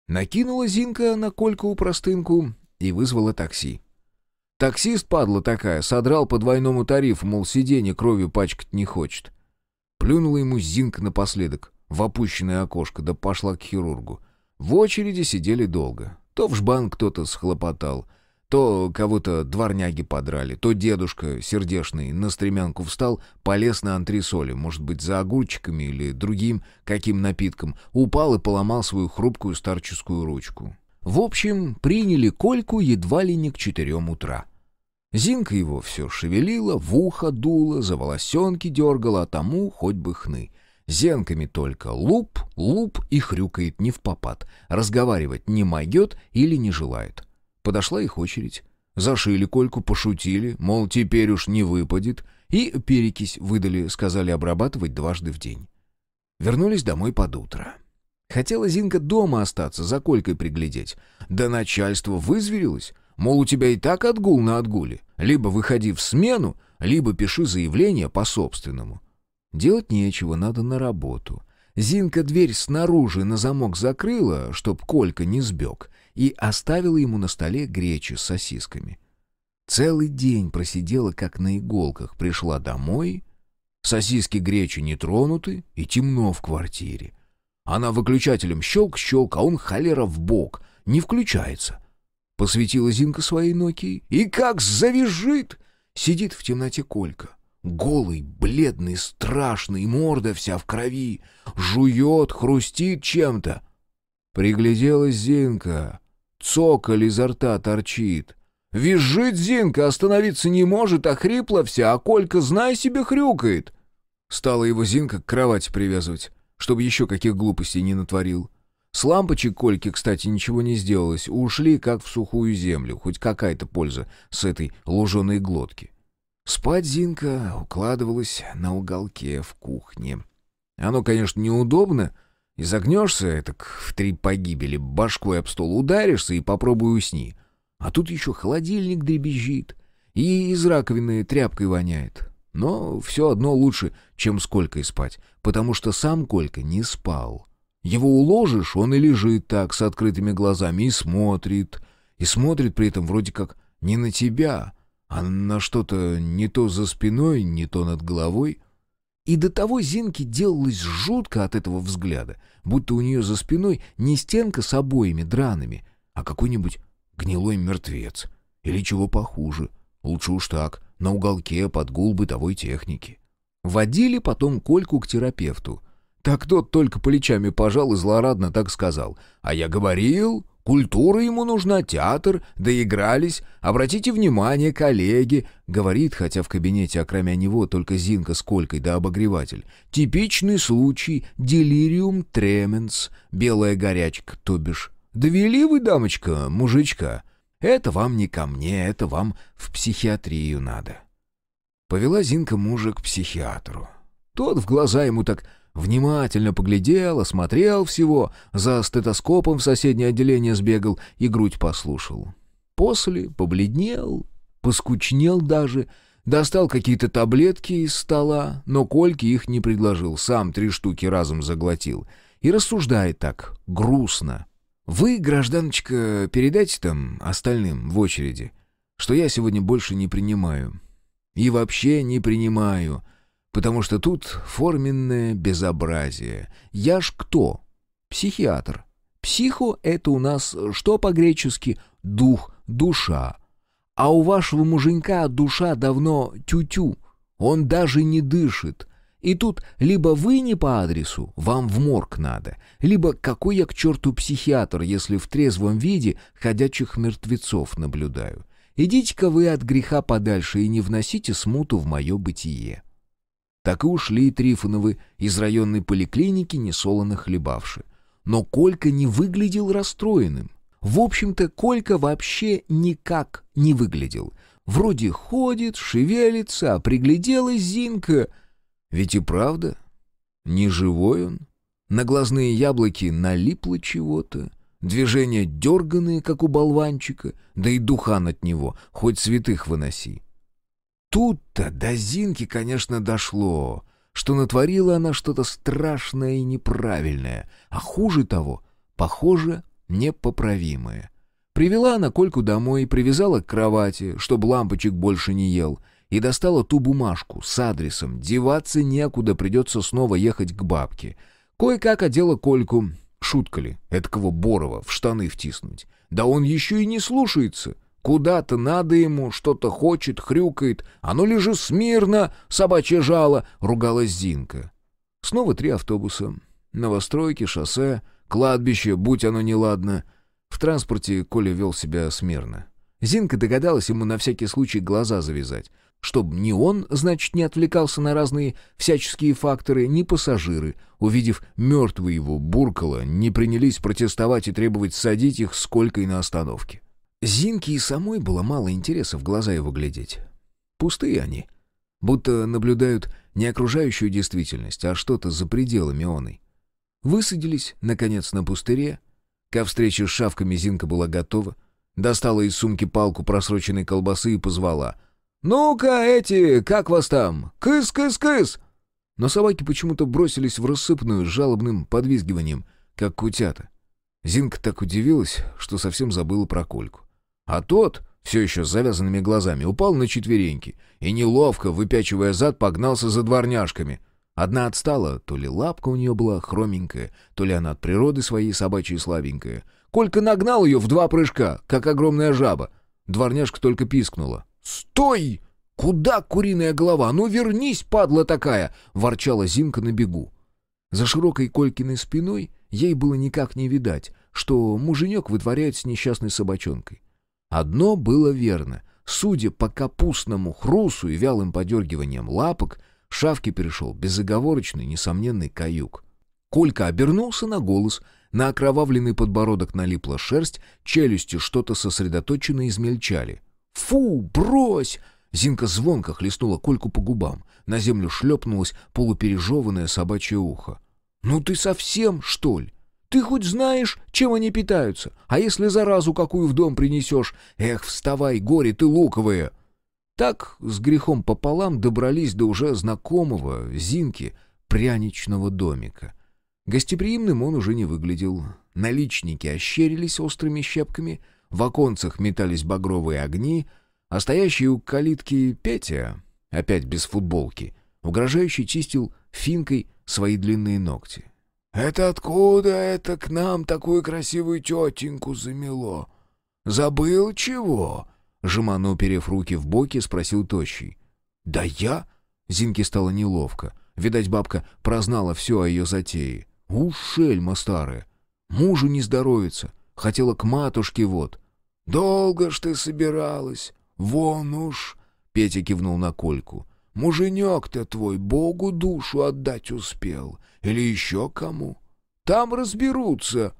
Накинула Зинка на Кольку простынку и вызвала такси. Таксист, падла такая, содрал по двойному тарифу, мол, сиденье кровью пачкать не хочет. Плюнула ему Зинка напоследок в опущенное окошко, да пошла к хирургу. В очереди сидели долго. То в жбан кто-то схлопотал, то кого-то дворняги подрали, то дедушка сердешный на стремянку встал, полез на антресоли, может быть, за огурчиками или другим каким напитком, упал и поломал свою хрупкую старческую ручку. В общем, приняли Кольку едва ли не к четырем утра. Зинка его все шевелила, в ухо дула, за волосенки дергала, а тому хоть бы хны. Зенками только луп, луп и хрюкает не в попад. Разговаривать не могет или не желает. Подошла их очередь. Зашили Кольку, пошутили, мол, теперь уж не выпадет. И перекись выдали, сказали обрабатывать дважды в день. Вернулись домой под утро. Хотела Зинка дома остаться, за Колькой приглядеть. Да начальство вызверилось. Мол, у тебя и так отгул на отгуле. Либо выходи в смену, либо пиши заявление по-собственному. Делать нечего, надо на работу. Зинка дверь снаружи на замок закрыла, чтоб Колька не сбег, и оставила ему на столе гречи с сосисками. Целый день просидела, как на иголках, пришла домой. Сосиски гречи не тронуты, и темно в квартире. Она выключателем щелк-щелк, а он холера в бок, не включается. Посветила Зинка своей Нокии. И как завяжет! Сидит в темноте Колька. Голый, бледный, страшный, морда вся в крови. Жует, хрустит чем-то. Пригляделась Зинка. Цоколь изо рта торчит. Визжит Зинка, остановиться не может, а охрипла вся, а Колька, знай себе, хрюкает. Стала его Зинка к кровати привязывать, чтобы еще каких глупостей не натворил. С лампочек Кольки, кстати, ничего не сделалось. Ушли как в сухую землю. Хоть какая-то польза с этой луженой глотки. Спать Зинка укладывалась на уголке в кухне. Оно, конечно, неудобно. И загнешься, так в три погибели башкой об стол ударишься и попробуй усни. А тут еще холодильник дребезжит. И из раковины тряпкой воняет. Но все одно лучше, чем с Колькой спать. Потому что сам Колька не спал. — его уложишь, он и лежит так, с открытыми глазами, и смотрит. И смотрит при этом вроде как не на тебя, а на что-то не то за спиной, не то над головой. И до того Зинке делалось жутко от этого взгляда, будто у нее за спиной не стенка с обоими драными, а какой-нибудь гнилой мертвец. Или чего похуже. Лучше уж так, на уголке под гул бытовой техники. Водили потом Кольку к терапевту — так тот только плечами пожал и злорадно так сказал. «А я говорил, культура ему нужна, театр, доигрались. Обратите внимание, коллеги!» Говорит, хотя в кабинете, окромя него, только Зинка с Колькой да обогреватель. «Типичный случай, делириум тременс, белая горячка, то бишь. Довели вы, дамочка, мужичка? Это вам не ко мне, это вам в психиатрию надо». Повела Зинка мужа к психиатру. Тот в глаза ему так Внимательно поглядел, осмотрел всего, за стетоскопом в соседнее отделение сбегал и грудь послушал. После побледнел, поскучнел даже, достал какие-то таблетки из стола, но Кольке их не предложил, сам три штуки разом заглотил. И рассуждает так, грустно. «Вы, гражданочка, передайте там остальным в очереди, что я сегодня больше не принимаю. И вообще не принимаю. Потому что тут форменное безобразие. Я ж кто? Психиатр. Психо — это у нас, что по-гречески, дух, душа. А у вашего муженька душа давно тю-тю. Он даже не дышит. И тут либо вы не по адресу, вам в морг надо, либо какой я к черту психиатр, если в трезвом виде ходячих мертвецов наблюдаю. Идите-ка вы от греха подальше и не вносите смуту в мое бытие. Так и ушли Трифоновы из районной поликлиники, несолоно хлебавши. Но Колька не выглядел расстроенным. В общем-то, Колька вообще никак не выглядел. Вроде ходит, шевелится, а пригляделась Зинка. Ведь и правда, не живой он. На глазные яблоки налипло чего-то. Движения дерганые, как у болванчика, да и духан от него, хоть святых выноси тут-то до Зинки, конечно, дошло, что натворила она что-то страшное и неправильное, а хуже того, похоже, непоправимое. Привела она Кольку домой, привязала к кровати, чтобы лампочек больше не ел, и достала ту бумажку с адресом «Деваться некуда, придется снова ехать к бабке». Кое-как одела Кольку, шутка ли, эткого Борова в штаны втиснуть. Да он еще и не слушается. Куда-то надо ему, что-то хочет, хрюкает. «А ну лежи смирно, собачье жало!» — ругалась Зинка. Снова три автобуса. Новостройки, шоссе, кладбище, будь оно неладно. В транспорте Коля вел себя смирно. Зинка догадалась ему на всякий случай глаза завязать. Чтоб не он, значит, не отвлекался на разные всяческие факторы, ни пассажиры, увидев мертвые его буркало, не принялись протестовать и требовать садить их сколько и на остановке. Зинке и самой было мало интереса в глаза его глядеть. Пустые они. Будто наблюдают не окружающую действительность, а что-то за пределами оной. Высадились, наконец, на пустыре. Ко встрече с шавками Зинка была готова. Достала из сумки палку просроченной колбасы и позвала. «Ну-ка, эти, как вас там? Кыс-кыс-кыс!» Но собаки почему-то бросились в рассыпную с жалобным подвизгиванием, как кутята. Зинка так удивилась, что совсем забыла про Кольку. А тот, все еще с завязанными глазами, упал на четвереньки и, неловко выпячивая зад, погнался за дворняжками. Одна отстала, то ли лапка у нее была хроменькая, то ли она от природы своей собачьей слабенькая. Колька нагнал ее в два прыжка, как огромная жаба. Дворняжка только пискнула. «Стой! Куда куриная голова? Ну вернись, падла такая!» — ворчала Зинка на бегу. За широкой Колькиной спиной ей было никак не видать, что муженек вытворяет с несчастной собачонкой. Одно было верно. Судя по капустному хрусу и вялым подергиваниям лапок, шавке перешел безоговорочный, несомненный каюк. Колька обернулся на голос, на окровавленный подбородок налипла шерсть, челюсти что-то сосредоточенно измельчали. «Фу, брось!» Зинка звонко хлестнула Кольку по губам. На землю шлепнулось полупережеванное собачье ухо. «Ну ты совсем, что ли? Ты хоть знаешь, чем они питаются? А если заразу какую в дом принесешь? Эх, вставай, горе ты луковое!» Так с грехом пополам добрались до уже знакомого Зинки пряничного домика. Гостеприимным он уже не выглядел. Наличники ощерились острыми щепками, в оконцах метались багровые огни, а стоящий у калитки Петя, опять без футболки, угрожающе чистил финкой свои длинные ногти. «Это откуда это к нам такую красивую тетеньку замело? Забыл чего?» Жеману, уперев руки в боки, спросил Тощий. «Да я?» — Зинке стало неловко. Видать, бабка прознала все о ее затее. «Уж шельма старая! Мужу не здоровится! Хотела к матушке вот!» «Долго ж ты собиралась! Вон уж!» — Петя кивнул на Кольку. «Муженек-то твой Богу душу отдать успел или еще кому. Там разберутся».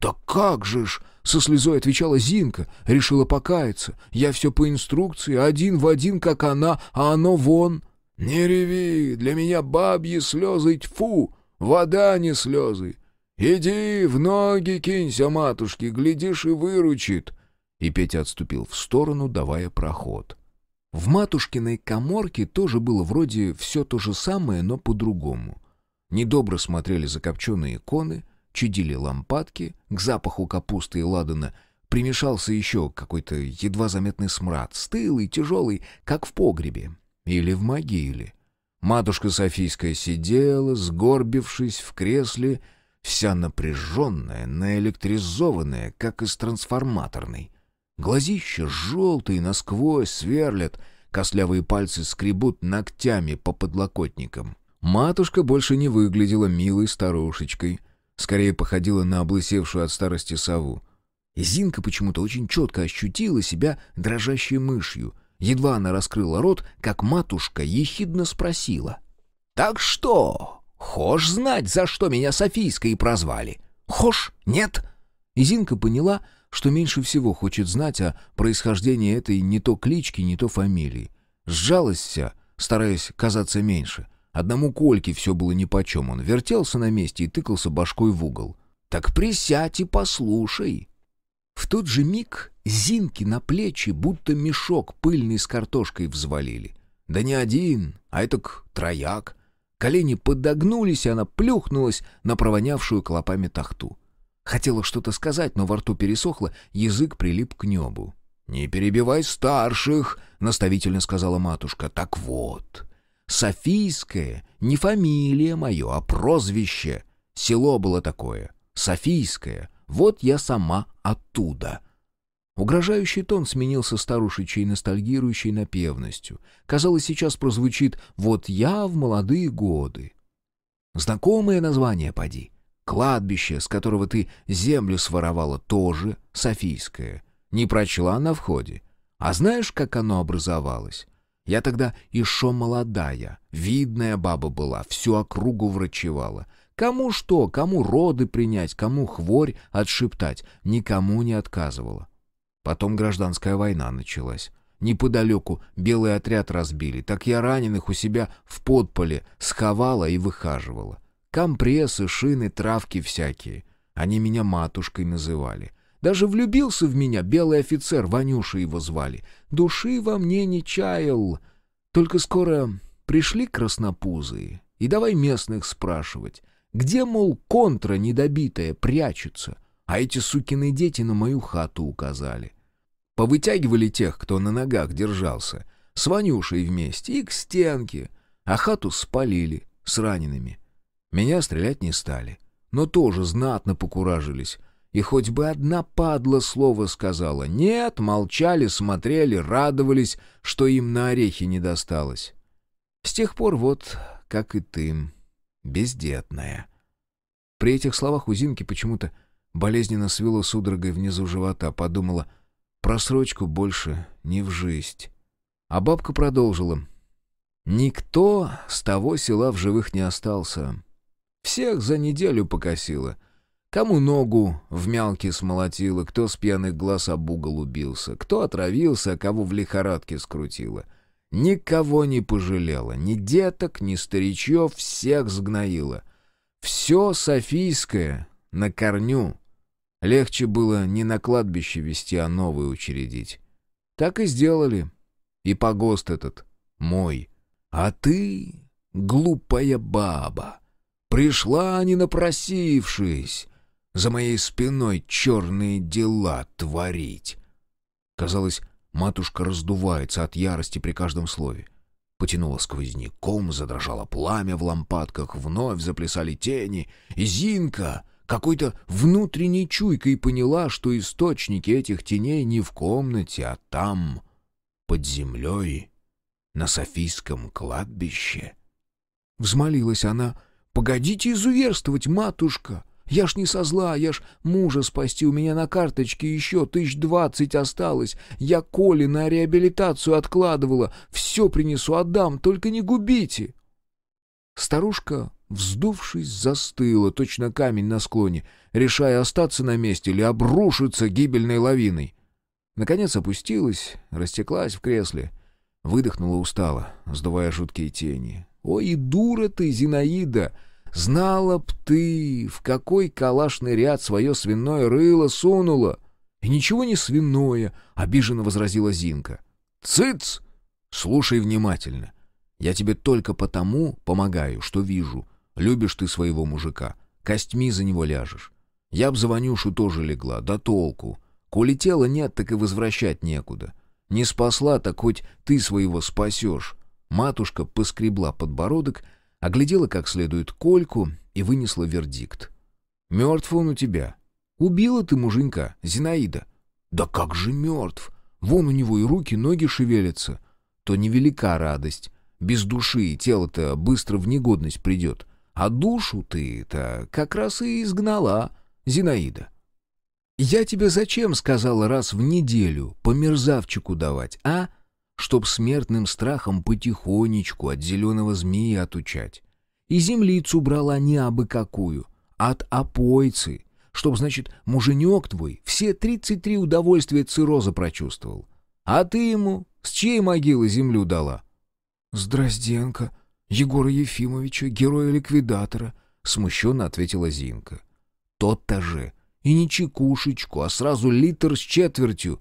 «Так как же ж!» — со слезой отвечала Зинка. Решила покаяться. «Я все по инструкции, один в один, как она, а оно вон». «Не реви, для меня бабьи слезы тьфу, вода не слезы. Иди в ноги кинься, матушки, глядишь и выручит». И Петя отступил в сторону, давая проход. В матушкиной коморке тоже было вроде все то же самое, но по-другому. Недобро смотрели закопченные иконы, чадили лампадки, к запаху капусты и ладана примешался еще какой-то едва заметный смрад, стылый, тяжелый, как в погребе или в могиле. Матушка Софийская сидела, сгорбившись в кресле, вся напряженная, наэлектризованная, как из трансформаторной. Глазища желтые насквозь сверлят, костлявые пальцы скребут ногтями по подлокотникам. Матушка больше не выглядела милой старушечкой, скорее походила на облысевшую от старости сову. Зинка почему-то очень четко ощутила себя дрожащей мышью. Едва она раскрыла рот, как матушка ехидно спросила. «Так что? Хошь знать, за что меня Софийской и прозвали? Хошь? Нет?» Изинка поняла, что меньше всего хочет знать о происхождении этой не то клички, не то фамилии. Сжалась вся, стараясь казаться меньше, Одному Кольке все было нипочем, он вертелся на месте и тыкался башкой в угол. «Так присядь и послушай!» В тот же миг Зинки на плечи будто мешок пыльный с картошкой взвалили. Да не один, а этот трояк. Колени подогнулись, и она плюхнулась на провонявшую клопами тахту. Хотела что-то сказать, но во рту пересохло, язык прилип к небу. «Не перебивай старших», — наставительно сказала матушка. «Так вот, Софийское не фамилия мое, а прозвище. Село было такое, Софийское. Вот я сама оттуда». Угрожающий тон сменился старушечей ностальгирующей напевностью. Казалось, сейчас прозвучит «Вот я в молодые годы». Знакомое название, поди. Кладбище, с которого ты землю своровала, тоже Софийское. Не прочла на входе. А знаешь, как оно образовалось? Я тогда еще молодая, видная баба была, всю округу врачевала. Кому что, кому роды принять, кому хворь отшептать, никому не отказывала. Потом гражданская война началась. Неподалеку белый отряд разбили, так я раненых у себя в подполе сховала и выхаживала. Компрессы, шины, травки всякие. Они меня матушкой называли. Даже влюбился в меня белый офицер, Ванюша его звали. Души во мне не чаял. Только скоро пришли краснопузые, и давай местных спрашивать, где, мол, контра недобитая прячется, а эти сукины дети на мою хату указали. Повытягивали тех, кто на ногах держался, с Ванюшей вместе и к стенке, а хату спалили с ранеными. Меня стрелять не стали, но тоже знатно покуражились, и хоть бы одна падла слово сказала «нет», молчали, смотрели, радовались, что им на орехи не досталось. С тех пор вот, как и ты, бездетная. При этих словах у Зинки почему-то болезненно свело судорогой внизу живота, подумала «просрочку больше не в жизнь». А бабка продолжила «никто с того села в живых не остался». Всех за неделю покосило. Кому ногу в мялке смолотило, кто с пьяных глаз об угол убился, кто отравился, а кого в лихорадке скрутило. Никого не пожалела, ни деток, ни старичьев, всех сгноила. Все софийское на корню. Легче было не на кладбище вести, а новое учредить. Так и сделали. И погост этот мой. А ты, глупая баба, пришла не напросившись, за моей спиной черные дела творить. Казалось, матушка раздувается от ярости при каждом слове. Потянула сквозняком, задрожало пламя в лампадках, вновь заплясали тени. И Зинка какой-то внутренней чуйкой поняла, что источники этих теней не в комнате, а там, под землей, на Софийском кладбище. Взмолилась она, «Погодите изуверствовать, матушка!» Я ж не со зла, я ж мужа спасти, у меня на карточке еще тысяч двадцать осталось. Я Коле на реабилитацию откладывала, все принесу, отдам, только не губите. Старушка, вздувшись, застыла, точно камень на склоне, решая остаться на месте или обрушиться гибельной лавиной. Наконец опустилась, растеклась в кресле, выдохнула устало, сдувая жуткие тени. «Ой, и дура ты, Зинаида!» Знала б ты, в какой калашный ряд свое свиное рыло сунула. И ничего не свиное, — обиженно возразила Зинка. Цыц! Слушай внимательно. Я тебе только потому помогаю, что вижу. Любишь ты своего мужика. Костьми за него ляжешь. Я б за Ванюшу тоже легла, да толку. Коли тела нет, так и возвращать некуда. Не спасла, так хоть ты своего спасешь. Матушка поскребла подбородок — оглядела как следует Кольку и вынесла вердикт. «Мертв он у тебя. Убила ты муженька, Зинаида». «Да как же мертв? Вон у него и руки, ноги шевелятся». «То невелика радость. Без души тело-то быстро в негодность придет. А душу ты-то как раз и изгнала, Зинаида». «Я тебе зачем, — сказала раз в неделю, — по мерзавчику давать, а?» чтоб смертным страхом потихонечку от зеленого змея отучать. И землицу брала не абы какую, а от опойцы, чтоб, значит, муженек твой все тридцать три удовольствия цироза прочувствовал. А ты ему с чьей могилы землю дала? — Здразденко, Егора Ефимовича, героя-ликвидатора, — смущенно ответила Зинка. — Тот-то же. И не чекушечку, а сразу литр с четвертью.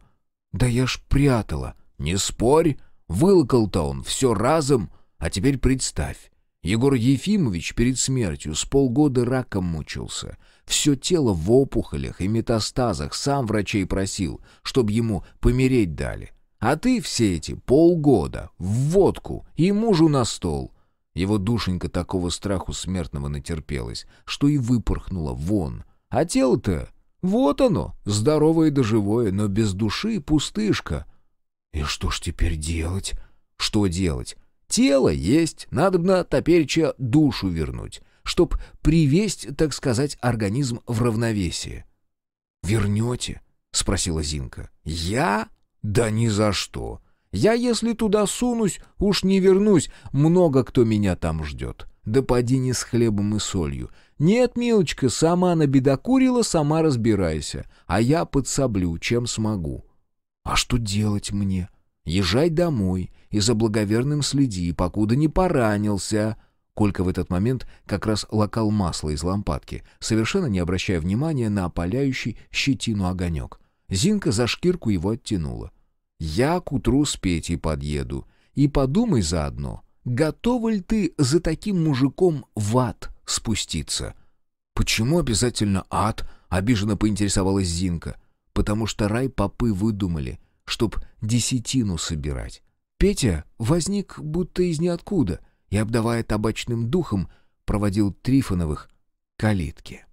Да я ж прятала. — «Не спорь, вылкал то он все разом, а теперь представь». Егор Ефимович перед смертью с полгода раком мучился. Все тело в опухолях и метастазах сам врачей просил, чтобы ему помереть дали. А ты все эти полгода в водку и мужу на стол. Его душенька такого страху смертного натерпелась, что и выпорхнула вон. А тело-то, вот оно, здоровое да живое, но без души пустышка. «И что ж теперь делать?» «Что делать? Тело есть, надо бы на топереча душу вернуть, чтоб привесть, так сказать, организм в равновесие». «Вернете?» — спросила Зинка. «Я? Да ни за что. Я, если туда сунусь, уж не вернусь. Много кто меня там ждет. Да поди не с хлебом и солью. Нет, милочка, сама набедокурила, сама разбирайся. А я подсоблю, чем смогу. А что делать мне? Езжай домой и за благоверным следи, покуда не поранился. Колька в этот момент как раз локал масло из лампадки, совершенно не обращая внимания на опаляющий щетину огонек. Зинка за шкирку его оттянула. «Я к утру с Петей подъеду. И подумай заодно, готова ли ты за таким мужиком в ад спуститься?» «Почему обязательно ад?» — обиженно поинтересовалась Зинка потому что рай попы выдумали, чтоб десятину собирать. Петя возник будто из ниоткуда и, обдавая табачным духом, проводил Трифоновых калитки.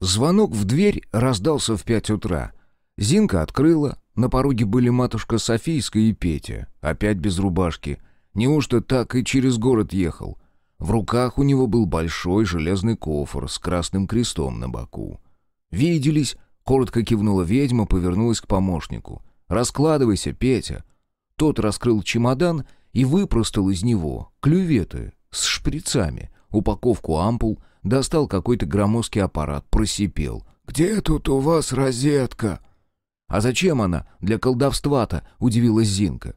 Звонок в дверь раздался в пять утра. Зинка открыла, на пороге были матушка Софийская и Петя, опять без рубашки. Неужто так и через город ехал? В руках у него был большой железный кофр с красным крестом на боку. Виделись, Коротко кивнула ведьма, повернулась к помощнику. «Раскладывайся, Петя». Тот раскрыл чемодан и выпростал из него клюветы с шприцами, упаковку ампул, достал какой-то громоздкий аппарат, просипел. «Где тут у вас розетка?» «А зачем она? Для колдовства-то», — удивилась Зинка.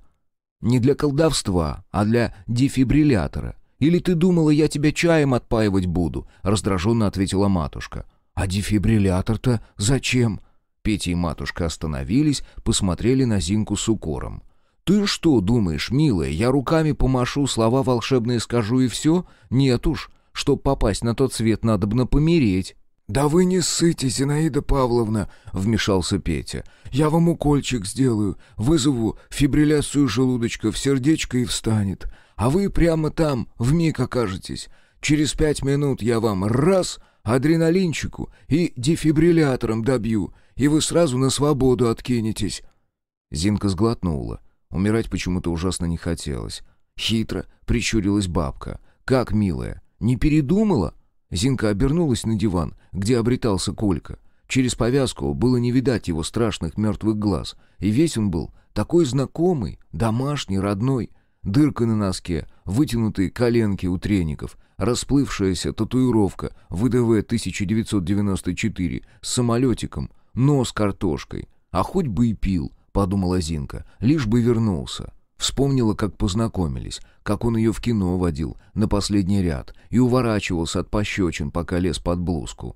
«Не для колдовства, а для дефибриллятора. Или ты думала, я тебя чаем отпаивать буду?» — раздраженно ответила матушка. «А дефибриллятор-то зачем?» Петя и матушка остановились, посмотрели на Зинку с укором. «Ты что думаешь, милая, я руками помашу, слова волшебные скажу и все? Нет уж, чтоб попасть на тот свет, надо бы помереть». «Да вы не ссыте, Зинаида Павловна!» — вмешался Петя. «Я вам укольчик сделаю, вызову фибрилляцию желудочка, в сердечко и встанет. А вы прямо там, в миг окажетесь. Через пять минут я вам раз адреналинчику и дефибриллятором добью, и вы сразу на свободу откинетесь». Зинка сглотнула. Умирать почему-то ужасно не хотелось. Хитро прищурилась бабка. «Как, милая, не передумала?» Зинка обернулась на диван, где обретался Колька. Через повязку было не видать его страшных мертвых глаз, и весь он был такой знакомый, домашний, родной. Дырка на носке, вытянутые коленки у треников, расплывшаяся татуировка ВДВ 1994 с самолетиком, но с картошкой. А хоть бы и пил, подумала Зинка, лишь бы вернулся. Вспомнила, как познакомились, как он ее в кино водил, на последний ряд, и уворачивался от пощечин, пока лез под блузку.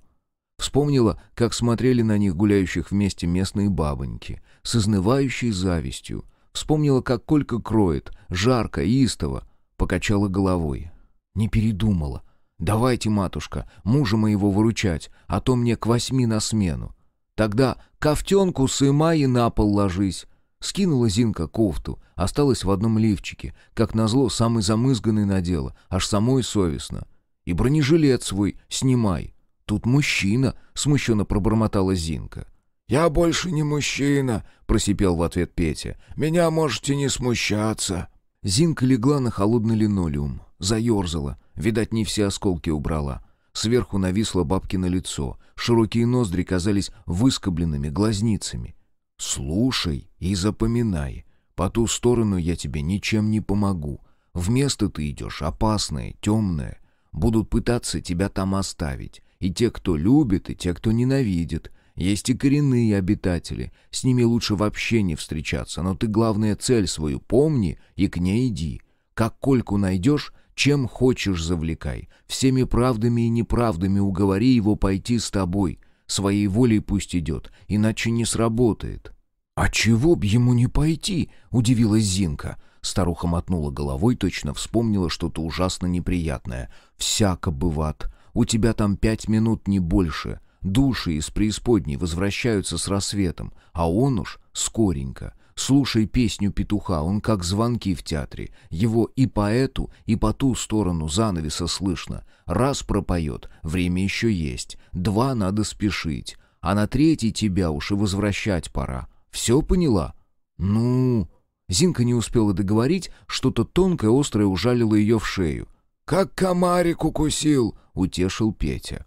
Вспомнила, как смотрели на них гуляющих вместе местные бабоньки, с изнывающей завистью. Вспомнила, как Колька кроет, жарко, истово. Покачала головой. Не передумала. Давайте, матушка, мужа моего выручать, а то мне к восьми на смену. Тогда ковтенку сымай и на пол ложись. Скинула Зинка кофту, осталась в одном лифчике, как назло самый замызганный надела, аж самой совестно. И бронежилет свой снимай. Тут мужчина, смущенно пробормотала Зинка. «Я больше не мужчина», — просипел в ответ Петя. «Меня можете не смущаться». Зинка легла на холодный линолеум, заерзала, видать, не все осколки убрала. Сверху нависло бабкино лицо, широкие ноздри казались выскобленными глазницами. «Слушай и запоминай. По ту сторону я тебе ничем не помогу. Вместо ты идешь опасное, темное. Будут пытаться тебя там оставить. И те, кто любит, и те, кто ненавидит. Есть и коренные обитатели, с ними лучше вообще не встречаться, но ты, главное, цель свою помни и к ней иди. Как кольку найдешь, чем хочешь завлекай, всеми правдами и неправдами уговори его пойти с тобой, своей волей пусть идет, иначе не сработает». «А чего б ему не пойти?» — удивилась Зинка. Старуха мотнула головой, точно вспомнила что-то ужасно неприятное. «Всяко быват. У тебя там пять минут, не больше. Души из преисподней возвращаются с рассветом, а он уж скоренько. Слушай песню петуха, он как звонки в театре. Его и по эту, и по ту сторону занавеса слышно. Раз пропоет, время еще есть. Два надо спешить. А на третий тебя уж и возвращать пора. Все поняла? Ну... Зинка не успела договорить, что-то тонкое, острое ужалило ее в шею. «Как комарик укусил!» — утешил Петя.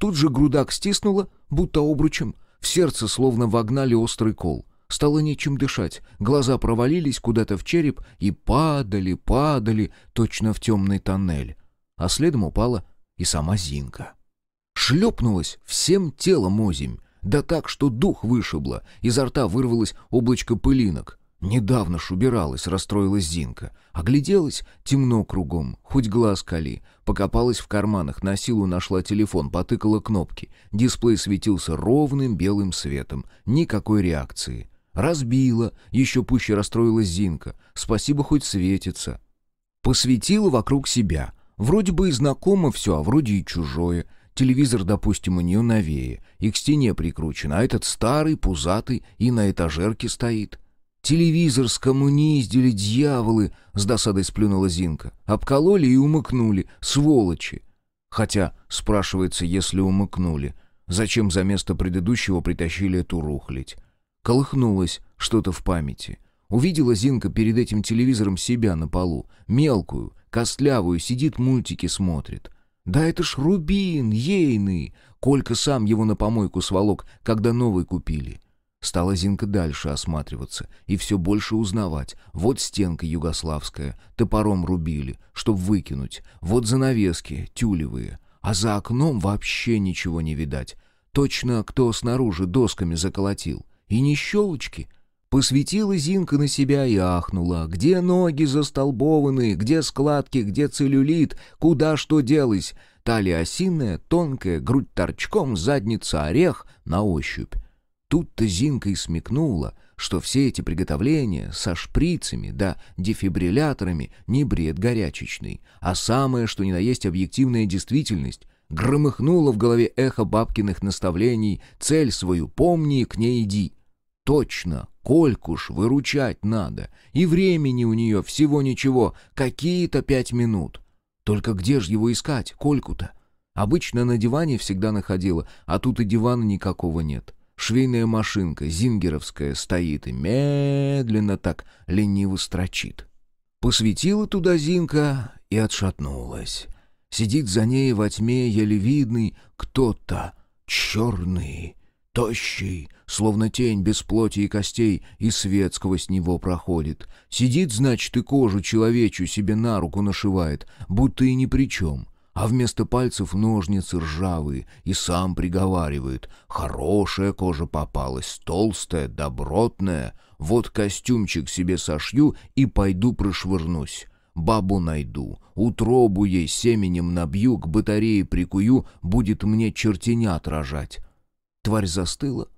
Тут же грудак стиснуло, будто обручем. В сердце словно вогнали острый кол. Стало нечем дышать, глаза провалились куда-то в череп и падали, падали, точно в темный тоннель. А следом упала и сама Зинка. Шлепнулась всем телом озимь, да так, что дух вышибло, изо рта вырвалось облачко пылинок. «Недавно ж убиралась», — расстроилась Зинка. Огляделась, темно кругом, хоть глаз кали. Покопалась в карманах, на силу нашла телефон, потыкала кнопки. Дисплей светился ровным белым светом. Никакой реакции. Разбила, еще пуще расстроилась Зинка. Спасибо, хоть светится. Посветила вокруг себя. Вроде бы и знакомо все, а вроде и чужое. Телевизор, допустим, у нее новее и к стене прикручен, а этот старый, пузатый и на этажерке стоит. «Телевизор скоммуниздили, дьяволы!» — с досадой сплюнула Зинка. «Обкололи и умыкнули, сволочи!» Хотя, спрашивается, если умыкнули, зачем за место предыдущего притащили эту рухлядь? Колыхнулось что-то в памяти. Увидела Зинка перед этим телевизором себя на полу. Мелкую, костлявую, сидит мультики смотрит. «Да это ж Рубин, ейный!» Колька сам его на помойку сволок, когда новый купили. Стала Зинка дальше осматриваться и все больше узнавать. Вот стенка югославская, топором рубили, чтоб выкинуть. Вот занавески, тюлевые. А за окном вообще ничего не видать. Точно кто снаружи досками заколотил. И не щелочки. Посветила Зинка на себя и ахнула. Где ноги застолбованные, где складки, где целлюлит, куда что делось. Талия осиная, тонкая, грудь торчком, задница орех на ощупь. Тут-то Зинка и смекнула, что все эти приготовления со шприцами да дефибрилляторами не бред горячечный, а самое, что ни на есть объективная действительность, Громыхнула в голове эхо бабкиных наставлений «Цель свою помни и к ней иди». Точно, Колькуш выручать надо, и времени у нее всего ничего, какие-то пять минут. Только где же его искать, Кольку-то? Обычно на диване всегда находила, а тут и дивана никакого нет. Швейная машинка, зингеровская, стоит и медленно так лениво строчит. Посветила туда Зинка и отшатнулась. Сидит за ней во тьме еле видный кто-то, черный, тощий, словно тень без плоти и костей, и свет сквозь него проходит. Сидит, значит, и кожу человечью себе на руку нашивает, будто и ни при чем а вместо пальцев ножницы ржавые, и сам приговаривает. Хорошая кожа попалась, толстая, добротная. Вот костюмчик себе сошью и пойду прошвырнусь. Бабу найду, утробу ей семенем набью, к батарее прикую, будет мне чертенят отражать. Тварь застыла,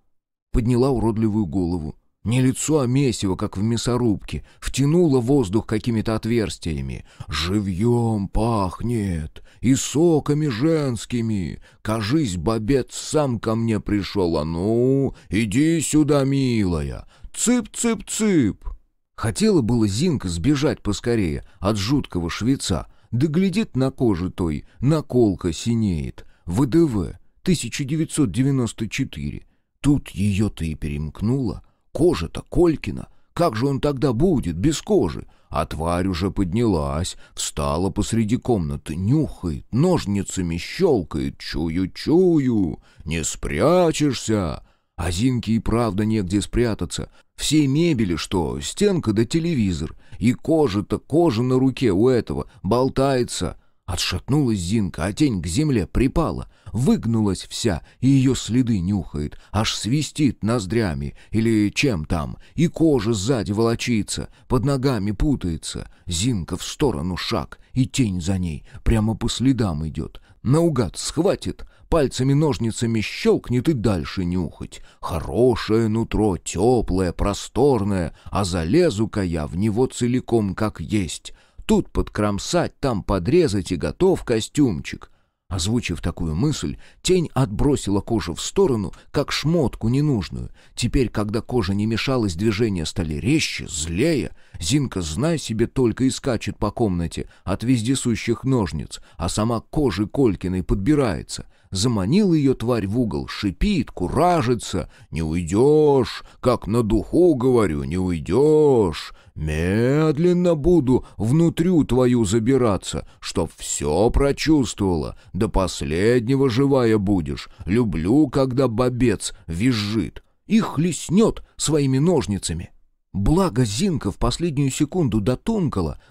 подняла уродливую голову. Не лицо, а месиво, как в мясорубке. Втянуло воздух какими-то отверстиями. Живьем пахнет. И соками женскими. Кажись, бобец сам ко мне пришел. А ну, иди сюда, милая. Цып-цып-цып. Хотела было Зинка сбежать поскорее от жуткого швеца. Да глядит на кожу той, наколка синеет. ВДВ, 1994. Тут ее-то и перемкнуло. Кожа-то Колькина. Как же он тогда будет, без кожи? А тварь уже поднялась, встала посреди комнаты, нюхает, ножницами щелкает. Чую-чую, не спрячешься. А Зинке и правда негде спрятаться. Все мебели, что стенка да телевизор. И кожа-то, кожа на руке у этого, болтается. Отшатнулась Зинка, а тень к земле припала, выгнулась вся, и ее следы нюхает, аж свистит ноздрями, или чем там, и кожа сзади волочится, под ногами путается. Зинка в сторону шаг, и тень за ней, прямо по следам идет. Наугад схватит, пальцами-ножницами щелкнет и дальше нюхать. Хорошее нутро, теплое, просторное, а залезу-ка я в него целиком как есть». Тут подкромсать, там подрезать и готов костюмчик. Озвучив такую мысль, тень отбросила кожу в сторону, как шмотку ненужную. Теперь, когда кожа не мешалась, движения стали резче, злее. Зинка, знай себе, только и скачет по комнате от вездесущих ножниц, а сама кожи Колькиной подбирается — Заманил ее тварь в угол, шипит, куражится. «Не уйдешь, как на духу говорю, не уйдешь. Медленно буду внутрю твою забираться, чтоб все прочувствовала. До последнего живая будешь. Люблю, когда бобец визжит. Их леснет своими ножницами». Благо Зинка в последнюю секунду до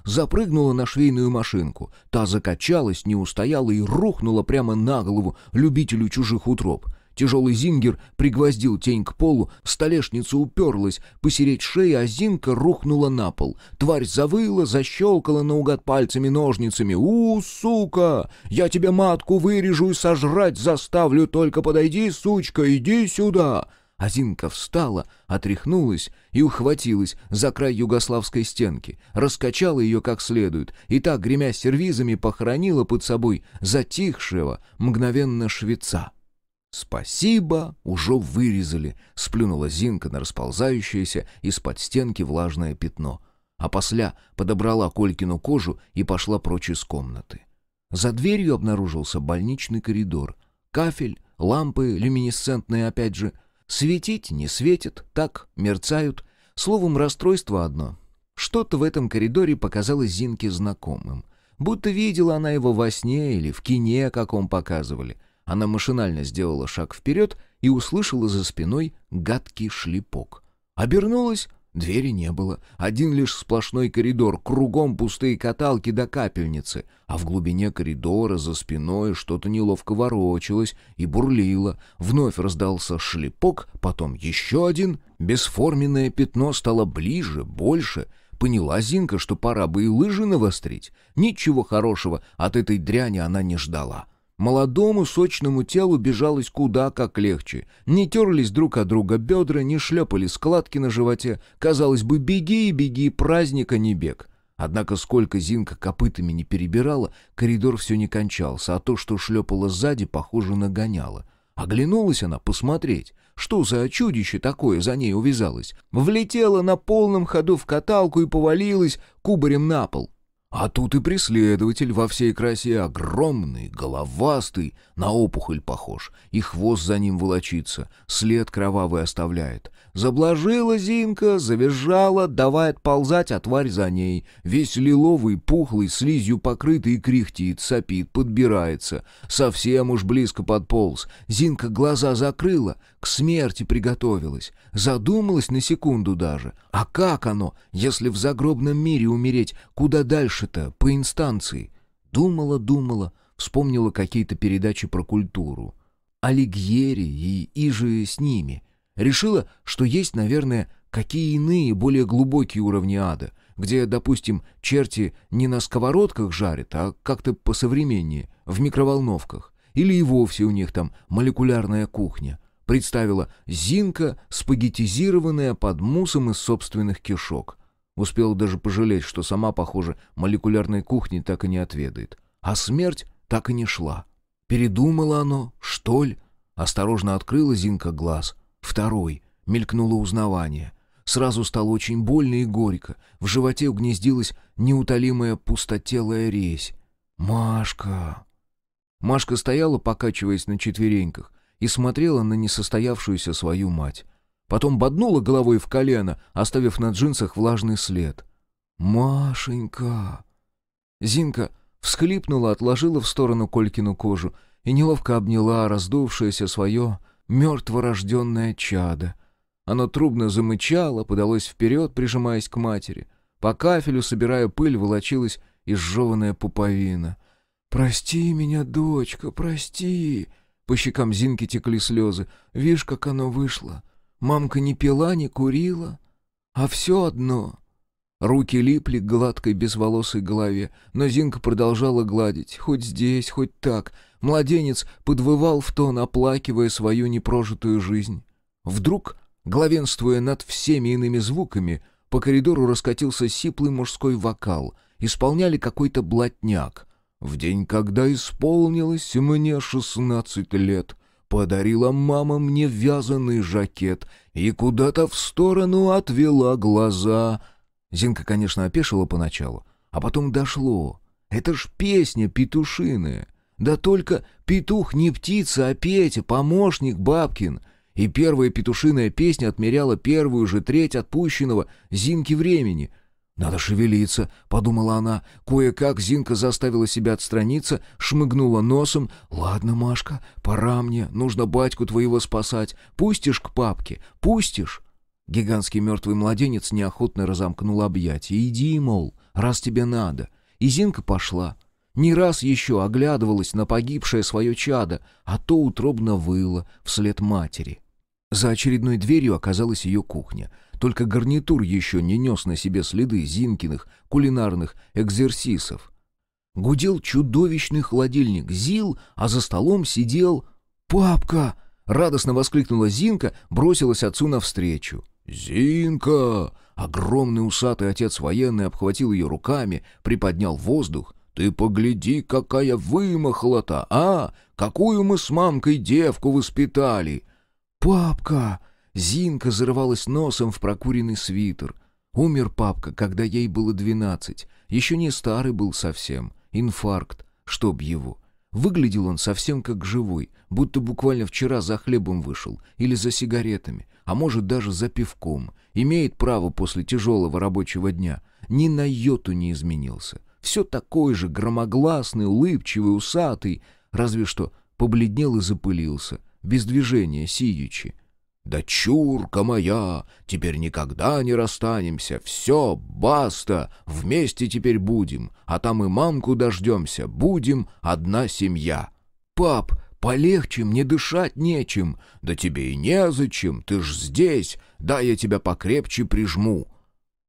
запрыгнула на швейную машинку. Та закачалась, не устояла и рухнула прямо на голову любителю чужих утроб. Тяжелый зингер пригвоздил тень к полу, столешница уперлась, посереть шеи а Зинка рухнула на пол. Тварь завыла, защелкала наугад пальцами-ножницами. «У, сука! Я тебе матку вырежу и сожрать заставлю, только подойди, сучка, иди сюда!» Азинка встала, отряхнулась и ухватилась за край югославской стенки, раскачала ее как следует, и так гремя сервизами, похоронила под собой затихшего мгновенно швеца. «Спасибо, уже вырезали», — сплюнула Зинка на расползающееся из-под стенки влажное пятно. А после подобрала Колькину кожу и пошла прочь из комнаты. За дверью обнаружился больничный коридор. Кафель, лампы люминесцентные опять же — Светить не светит, так, мерцают. Словом, расстройство одно. Что-то в этом коридоре показалось Зинке знакомым. Будто видела она его во сне или в кине, как он показывали. Она машинально сделала шаг вперед и услышала за спиной гадкий шлепок. Обернулась, Двери не было, один лишь сплошной коридор, кругом пустые каталки до капельницы, а в глубине коридора за спиной что-то неловко ворочалось и бурлило. Вновь раздался шлепок, потом еще один. Бесформенное пятно стало ближе, больше. Поняла Зинка, что пора бы и лыжи навострить. Ничего хорошего от этой дряни она не ждала. Молодому сочному телу бежалось куда как легче. Не терлись друг от друга бедра, не шлепали складки на животе. Казалось бы, беги и беги, праздника не бег. Однако сколько Зинка копытами не перебирала, коридор все не кончался, а то, что шлепало сзади, похоже, нагоняло. Оглянулась она посмотреть, что за чудище такое за ней увязалось. Влетела на полном ходу в каталку и повалилась кубарем на пол. А тут и преследователь во всей красе огромный, головастый, на опухоль похож, и хвост за ним волочится, след кровавый оставляет. Заблажила Зинка, завизжала, давая отползать, а тварь за ней. Весь лиловый, пухлый, слизью покрытый, и кряхтит, сопит, подбирается. Совсем уж близко подполз. Зинка глаза закрыла, к смерти приготовилась. Задумалась на секунду даже. А как оно, если в загробном мире умереть? Куда дальше-то, по инстанции? Думала, думала, вспомнила какие-то передачи про культуру. Алигьери и Иже с ними — Решила, что есть, наверное, какие иные, более глубокие уровни ада, где, допустим, черти не на сковородках жарят, а как-то посовременнее, в микроволновках. Или и вовсе у них там молекулярная кухня. Представила Зинка, спагетизированная под мусом из собственных кишок. Успела даже пожалеть, что сама, похоже, молекулярной кухни так и не отведает. А смерть так и не шла. Передумала оно, что ли? Осторожно открыла Зинка глаз — Второй. Мелькнуло узнавание. Сразу стало очень больно и горько. В животе угнездилась неутолимая пустотелая резь. «Машка!» Машка стояла, покачиваясь на четвереньках, и смотрела на несостоявшуюся свою мать. Потом боднула головой в колено, оставив на джинсах влажный след. «Машенька!» Зинка всхлипнула, отложила в сторону Колькину кожу и неловко обняла раздувшееся свое мертворожденное чадо. Оно трубно замычало, подалось вперед, прижимаясь к матери. По кафелю, собирая пыль, волочилась изжеванная пуповина. «Прости меня, дочка, прости!» По щекам Зинки текли слезы. «Вишь, как оно вышло! Мамка не пила, не курила, а все одно!» Руки липли к гладкой безволосой голове, но Зинка продолжала гладить, хоть здесь, хоть так. Младенец подвывал в тон, оплакивая свою непрожитую жизнь. Вдруг, главенствуя над всеми иными звуками, по коридору раскатился сиплый мужской вокал, исполняли какой-то блатняк. «В день, когда исполнилось мне шестнадцать лет», Подарила мама мне вязаный жакет и куда-то в сторону отвела глаза. Зинка, конечно, опешила поначалу, а потом дошло. Это ж песня петушиная. Да только петух не птица, а Петя, помощник бабкин. И первая петушиная песня отмеряла первую же треть отпущенного Зинки времени. «Надо шевелиться», — подумала она. Кое-как Зинка заставила себя отстраниться, шмыгнула носом. «Ладно, Машка, пора мне, нужно батьку твоего спасать. Пустишь к папке? Пустишь?» Гигантский мертвый младенец неохотно разомкнул объятия. «Иди, мол, раз тебе надо». И Зинка пошла. Не раз еще оглядывалась на погибшее свое чадо, а то утробно выла вслед матери. За очередной дверью оказалась ее кухня. Только гарнитур еще не нес на себе следы Зинкиных кулинарных экзерсисов. Гудел чудовищный холодильник Зил, а за столом сидел... «Папка!» — радостно воскликнула Зинка, бросилась отцу навстречу. «Зинка!» Огромный усатый отец военный обхватил ее руками, приподнял воздух. «Ты погляди, какая вымахлота! А! Какую мы с мамкой девку воспитали!» «Папка!» Зинка зарывалась носом в прокуренный свитер. Умер папка, когда ей было двенадцать. Еще не старый был совсем. Инфаркт. Чтоб его. Выглядел он совсем как живой, будто буквально вчера за хлебом вышел или за сигаретами а может даже за пивком, имеет право после тяжелого рабочего дня, ни на йоту не изменился. Все такой же громогласный, улыбчивый, усатый, разве что побледнел и запылился, без движения сидячи. «Да чурка моя, теперь никогда не расстанемся, все, баста, вместе теперь будем, а там и мамку дождемся, будем одна семья». «Пап!» Полегче, мне дышать нечем. Да тебе и незачем, ты ж здесь. Да, я тебя покрепче прижму.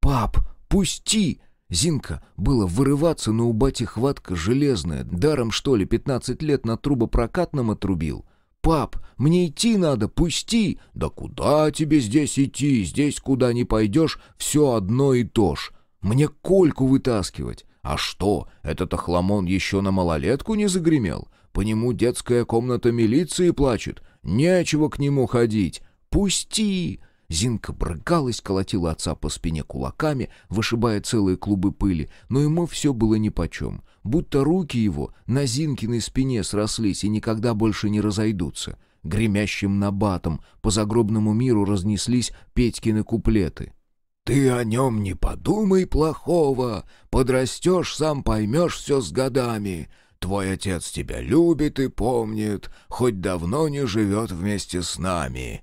Пап, пусти!» Зинка было вырываться, но у бати хватка железная. Даром, что ли, пятнадцать лет на трубопрокатном отрубил. «Пап, мне идти надо, пусти!» «Да куда тебе здесь идти? Здесь куда не пойдешь, все одно и то ж. Мне кольку вытаскивать. А что, этот охламон еще на малолетку не загремел? По нему детская комната милиции плачет. Нечего к нему ходить. Пусти!» Зинка брыкалась, колотила отца по спине кулаками, вышибая целые клубы пыли, но ему все было нипочем. Будто руки его на Зинкиной спине срослись и никогда больше не разойдутся. Гремящим набатом по загробному миру разнеслись Петькины куплеты. «Ты о нем не подумай плохого, подрастешь, сам поймешь все с годами. Твой отец тебя любит и помнит, хоть давно не живет вместе с нами».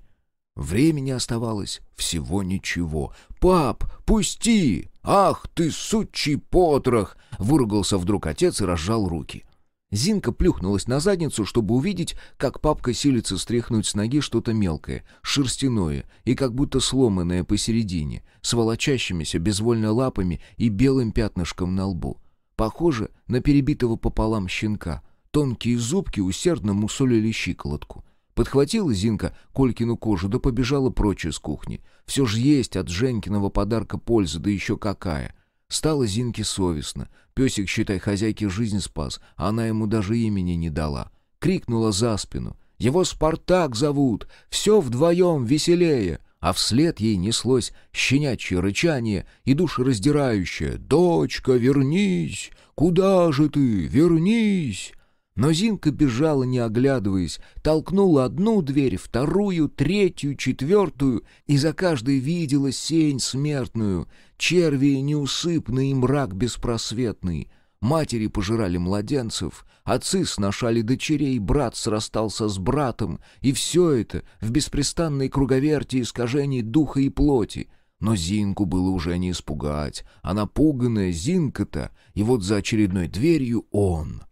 Времени оставалось всего ничего. «Пап, пусти! Ах ты, сучий потрох!» — выругался вдруг отец и разжал руки. Зинка плюхнулась на задницу, чтобы увидеть, как папка силится стряхнуть с ноги что-то мелкое, шерстяное и как будто сломанное посередине, с волочащимися безвольно лапами и белым пятнышком на лбу. Похоже на перебитого пополам щенка. Тонкие зубки усердно мусолили щиколотку. Подхватила Зинка Колькину кожу, да побежала прочь из кухни. Все же есть от Женькиного подарка польза, да еще какая. Стало Зинке совестно. Песик, считай, хозяйке жизнь спас, а она ему даже имени не дала. Крикнула за спину. «Его Спартак зовут! Все вдвоем веселее!» а вслед ей неслось щенячье рычание и душераздирающее «Дочка, вернись! Куда же ты? Вернись!» Но Зинка бежала, не оглядываясь, толкнула одну дверь, вторую, третью, четвертую, и за каждой видела сень смертную, черви неусыпный и мрак беспросветный — матери пожирали младенцев, отцы сношали дочерей, брат срастался с братом, и все это в беспрестанной круговерте искажений духа и плоти. Но Зинку было уже не испугать. Она а пуганная Зинка-то, и вот за очередной дверью он,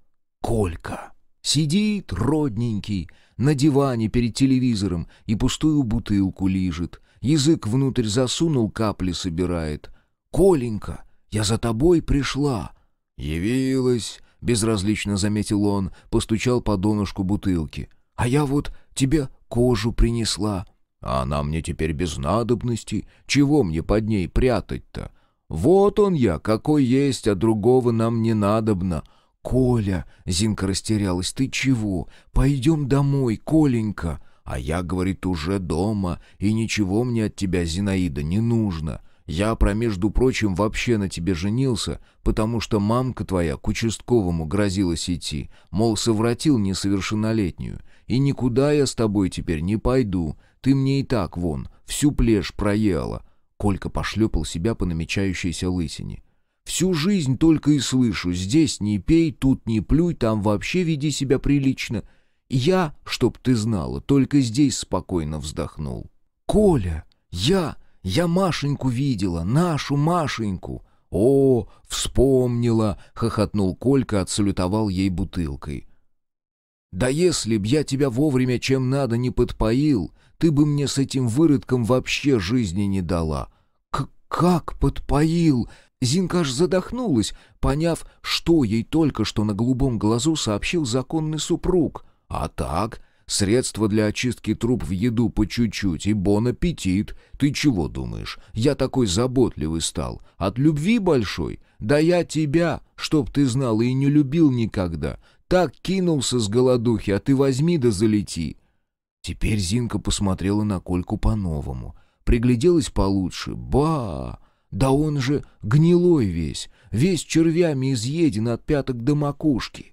Колька. Сидит, родненький, на диване перед телевизором и пустую бутылку лижет. Язык внутрь засунул, капли собирает. «Коленька, я за тобой пришла!» «Явилась», — безразлично заметил он, постучал по донышку бутылки. «А я вот тебе кожу принесла». «А она мне теперь без надобности. Чего мне под ней прятать-то? Вот он я, какой есть, а другого нам не надобно». «Коля!» — Зинка растерялась. «Ты чего? Пойдем домой, Коленька!» «А я, — говорит, — уже дома, и ничего мне от тебя, Зинаида, не нужно. Я, про между прочим, вообще на тебе женился, потому что мамка твоя к участковому грозилась идти, мол, совратил несовершеннолетнюю. И никуда я с тобой теперь не пойду, ты мне и так, вон, всю плешь проела». Колька пошлепал себя по намечающейся лысине. «Всю жизнь только и слышу, здесь не пей, тут не плюй, там вообще веди себя прилично». Я, чтоб ты знала, только здесь спокойно вздохнул. «Коля! Я! Я Машеньку видела, нашу Машеньку!» «О, вспомнила!» — хохотнул Колька, отсалютовал ей бутылкой. «Да если б я тебя вовремя чем надо не подпоил, ты бы мне с этим выродком вообще жизни не дала!» К «Как подпоил?» Зинка аж задохнулась, поняв, что ей только что на голубом глазу сообщил законный супруг. «А так, Средства для очистки труб в еду по чуть-чуть и бон аппетит. Ты чего думаешь? Я такой заботливый стал. От любви большой? Да я тебя, чтоб ты знал, и не любил никогда. Так кинулся с голодухи, а ты возьми да залети». Теперь Зинка посмотрела на Кольку по-новому. Пригляделась получше. «Ба! Да он же гнилой весь, весь червями изъеден от пяток до макушки».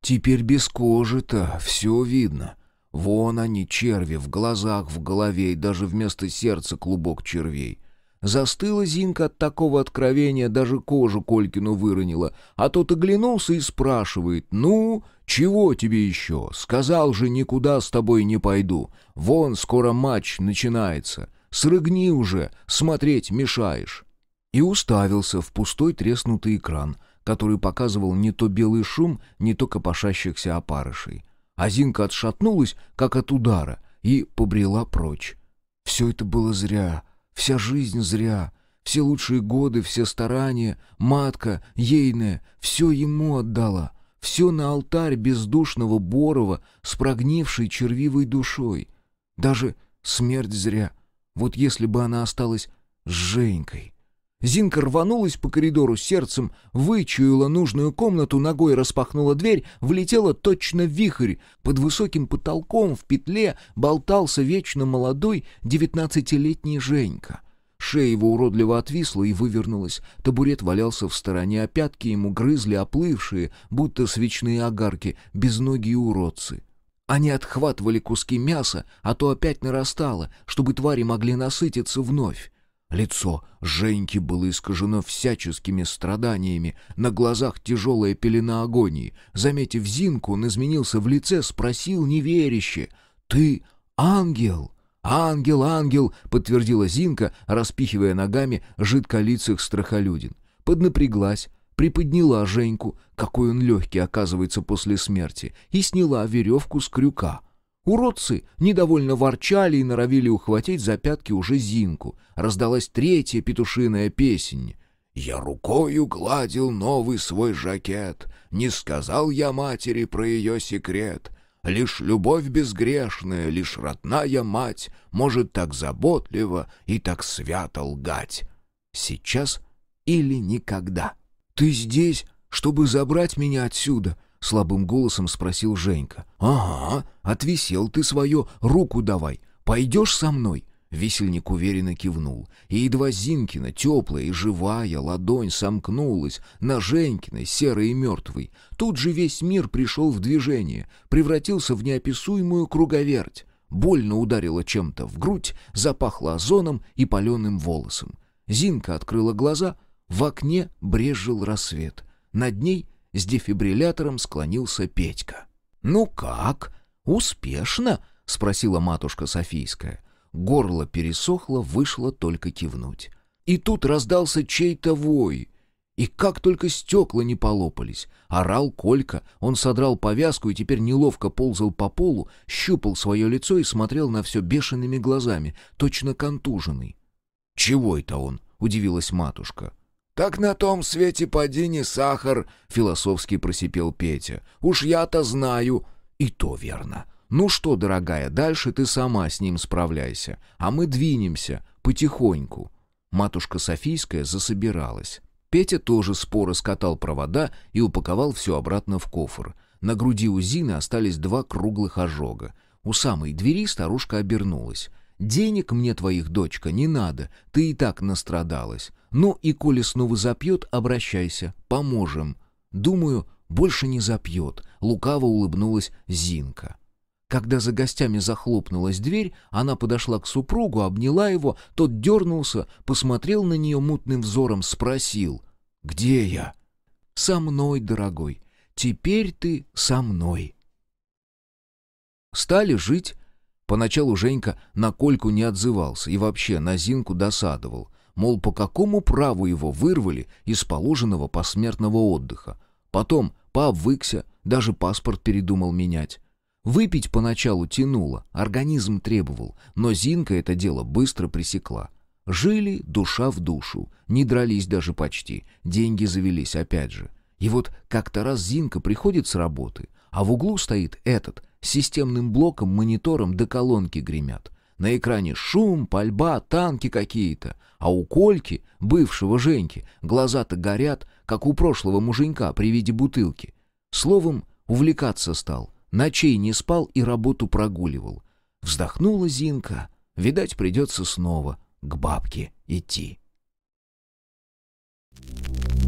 Теперь без кожи-то все видно. Вон они, черви, в глазах, в голове и даже вместо сердца клубок червей. Застыла Зинка от такого откровения, даже кожу Колькину выронила, а тот оглянулся и спрашивает, «Ну, чего тебе еще? Сказал же, никуда с тобой не пойду. Вон скоро матч начинается. Срыгни уже, смотреть мешаешь». И уставился в пустой треснутый экран, который показывал не то белый шум, не то копошащихся опарышей а отшатнулась, как от удара, и побрела прочь. Все это было зря, вся жизнь зря, все лучшие годы, все старания, матка, ейная, все ему отдала, все на алтарь бездушного Борова с прогнившей червивой душой. Даже смерть зря. Вот если бы она осталась с Женькой. Зинка рванулась по коридору сердцем, вычуяла нужную комнату, ногой распахнула дверь, влетела точно вихрь. Под высоким потолком в петле болтался вечно молодой девятнадцатилетний Женька. Шея его уродливо отвисла и вывернулась. Табурет валялся в стороне, а пятки ему грызли оплывшие, будто свечные огарки, безногие уродцы. Они отхватывали куски мяса, а то опять нарастало, чтобы твари могли насытиться вновь. Лицо Женьки было искажено всяческими страданиями, на глазах тяжелая пелена агонии. Заметив Зинку, он изменился в лице, спросил неверяще. «Ты ангел?» «Ангел, ангел!» — подтвердила Зинка, распихивая ногами жидколицых страхолюдин. Поднапряглась, приподняла Женьку, какой он легкий оказывается после смерти, и сняла веревку с крюка — Уродцы недовольно ворчали и норовили ухватить за пятки уже Зинку. Раздалась третья петушиная песнь. «Я рукою гладил новый свой жакет, Не сказал я матери про ее секрет. Лишь любовь безгрешная, лишь родная мать Может так заботливо и так свято лгать. Сейчас или никогда. Ты здесь, чтобы забрать меня отсюда?» — слабым голосом спросил Женька. «Ага, отвисел ты свое, руку давай. Пойдешь со мной?» Весельник уверенно кивнул, и едва Зинкина, теплая и живая, ладонь сомкнулась на Женькиной, серой и мертвой. Тут же весь мир пришел в движение, превратился в неописуемую круговерть. Больно ударило чем-то в грудь, запахло озоном и паленым волосом. Зинка открыла глаза, в окне брежил рассвет. Над ней — с дефибриллятором склонился Петька. «Ну как? Успешно?» — спросила матушка Софийская. Горло пересохло, вышло только кивнуть. И тут раздался чей-то вой. И как только стекла не полопались. Орал Колька, он содрал повязку и теперь неловко ползал по полу, щупал свое лицо и смотрел на все бешеными глазами, точно контуженный. «Чего это он?» — удивилась матушка. «Так на том свете поди сахар», — философски просипел Петя. «Уж я-то знаю». «И то верно. Ну что, дорогая, дальше ты сама с ним справляйся, а мы двинемся, потихоньку». Матушка Софийская засобиралась. Петя тоже споро скатал провода и упаковал все обратно в кофр. На груди у Зины остались два круглых ожога. У самой двери старушка обернулась. Денег мне твоих, дочка, не надо, ты и так настрадалась. Ну и коли снова запьет, обращайся, поможем. Думаю, больше не запьет, лукаво улыбнулась Зинка. Когда за гостями захлопнулась дверь, она подошла к супругу, обняла его, тот дернулся, посмотрел на нее мутным взором, спросил «Где я?» «Со мной, дорогой, теперь ты со мной». Стали жить Поначалу Женька на Кольку не отзывался и вообще на Зинку досадовал. Мол, по какому праву его вырвали из положенного посмертного отдыха. Потом пообвыкся, даже паспорт передумал менять. Выпить поначалу тянуло, организм требовал, но Зинка это дело быстро пресекла. Жили душа в душу, не дрались даже почти, деньги завелись опять же. И вот как-то раз Зинка приходит с работы, а в углу стоит этот, системным блоком, монитором до колонки гремят. На экране шум, пальба, танки какие-то. А у Кольки, бывшего Женьки, глаза-то горят, как у прошлого муженька при виде бутылки. Словом, увлекаться стал. Ночей не спал и работу прогуливал. Вздохнула Зинка. Видать, придется снова к бабке идти. Thank you.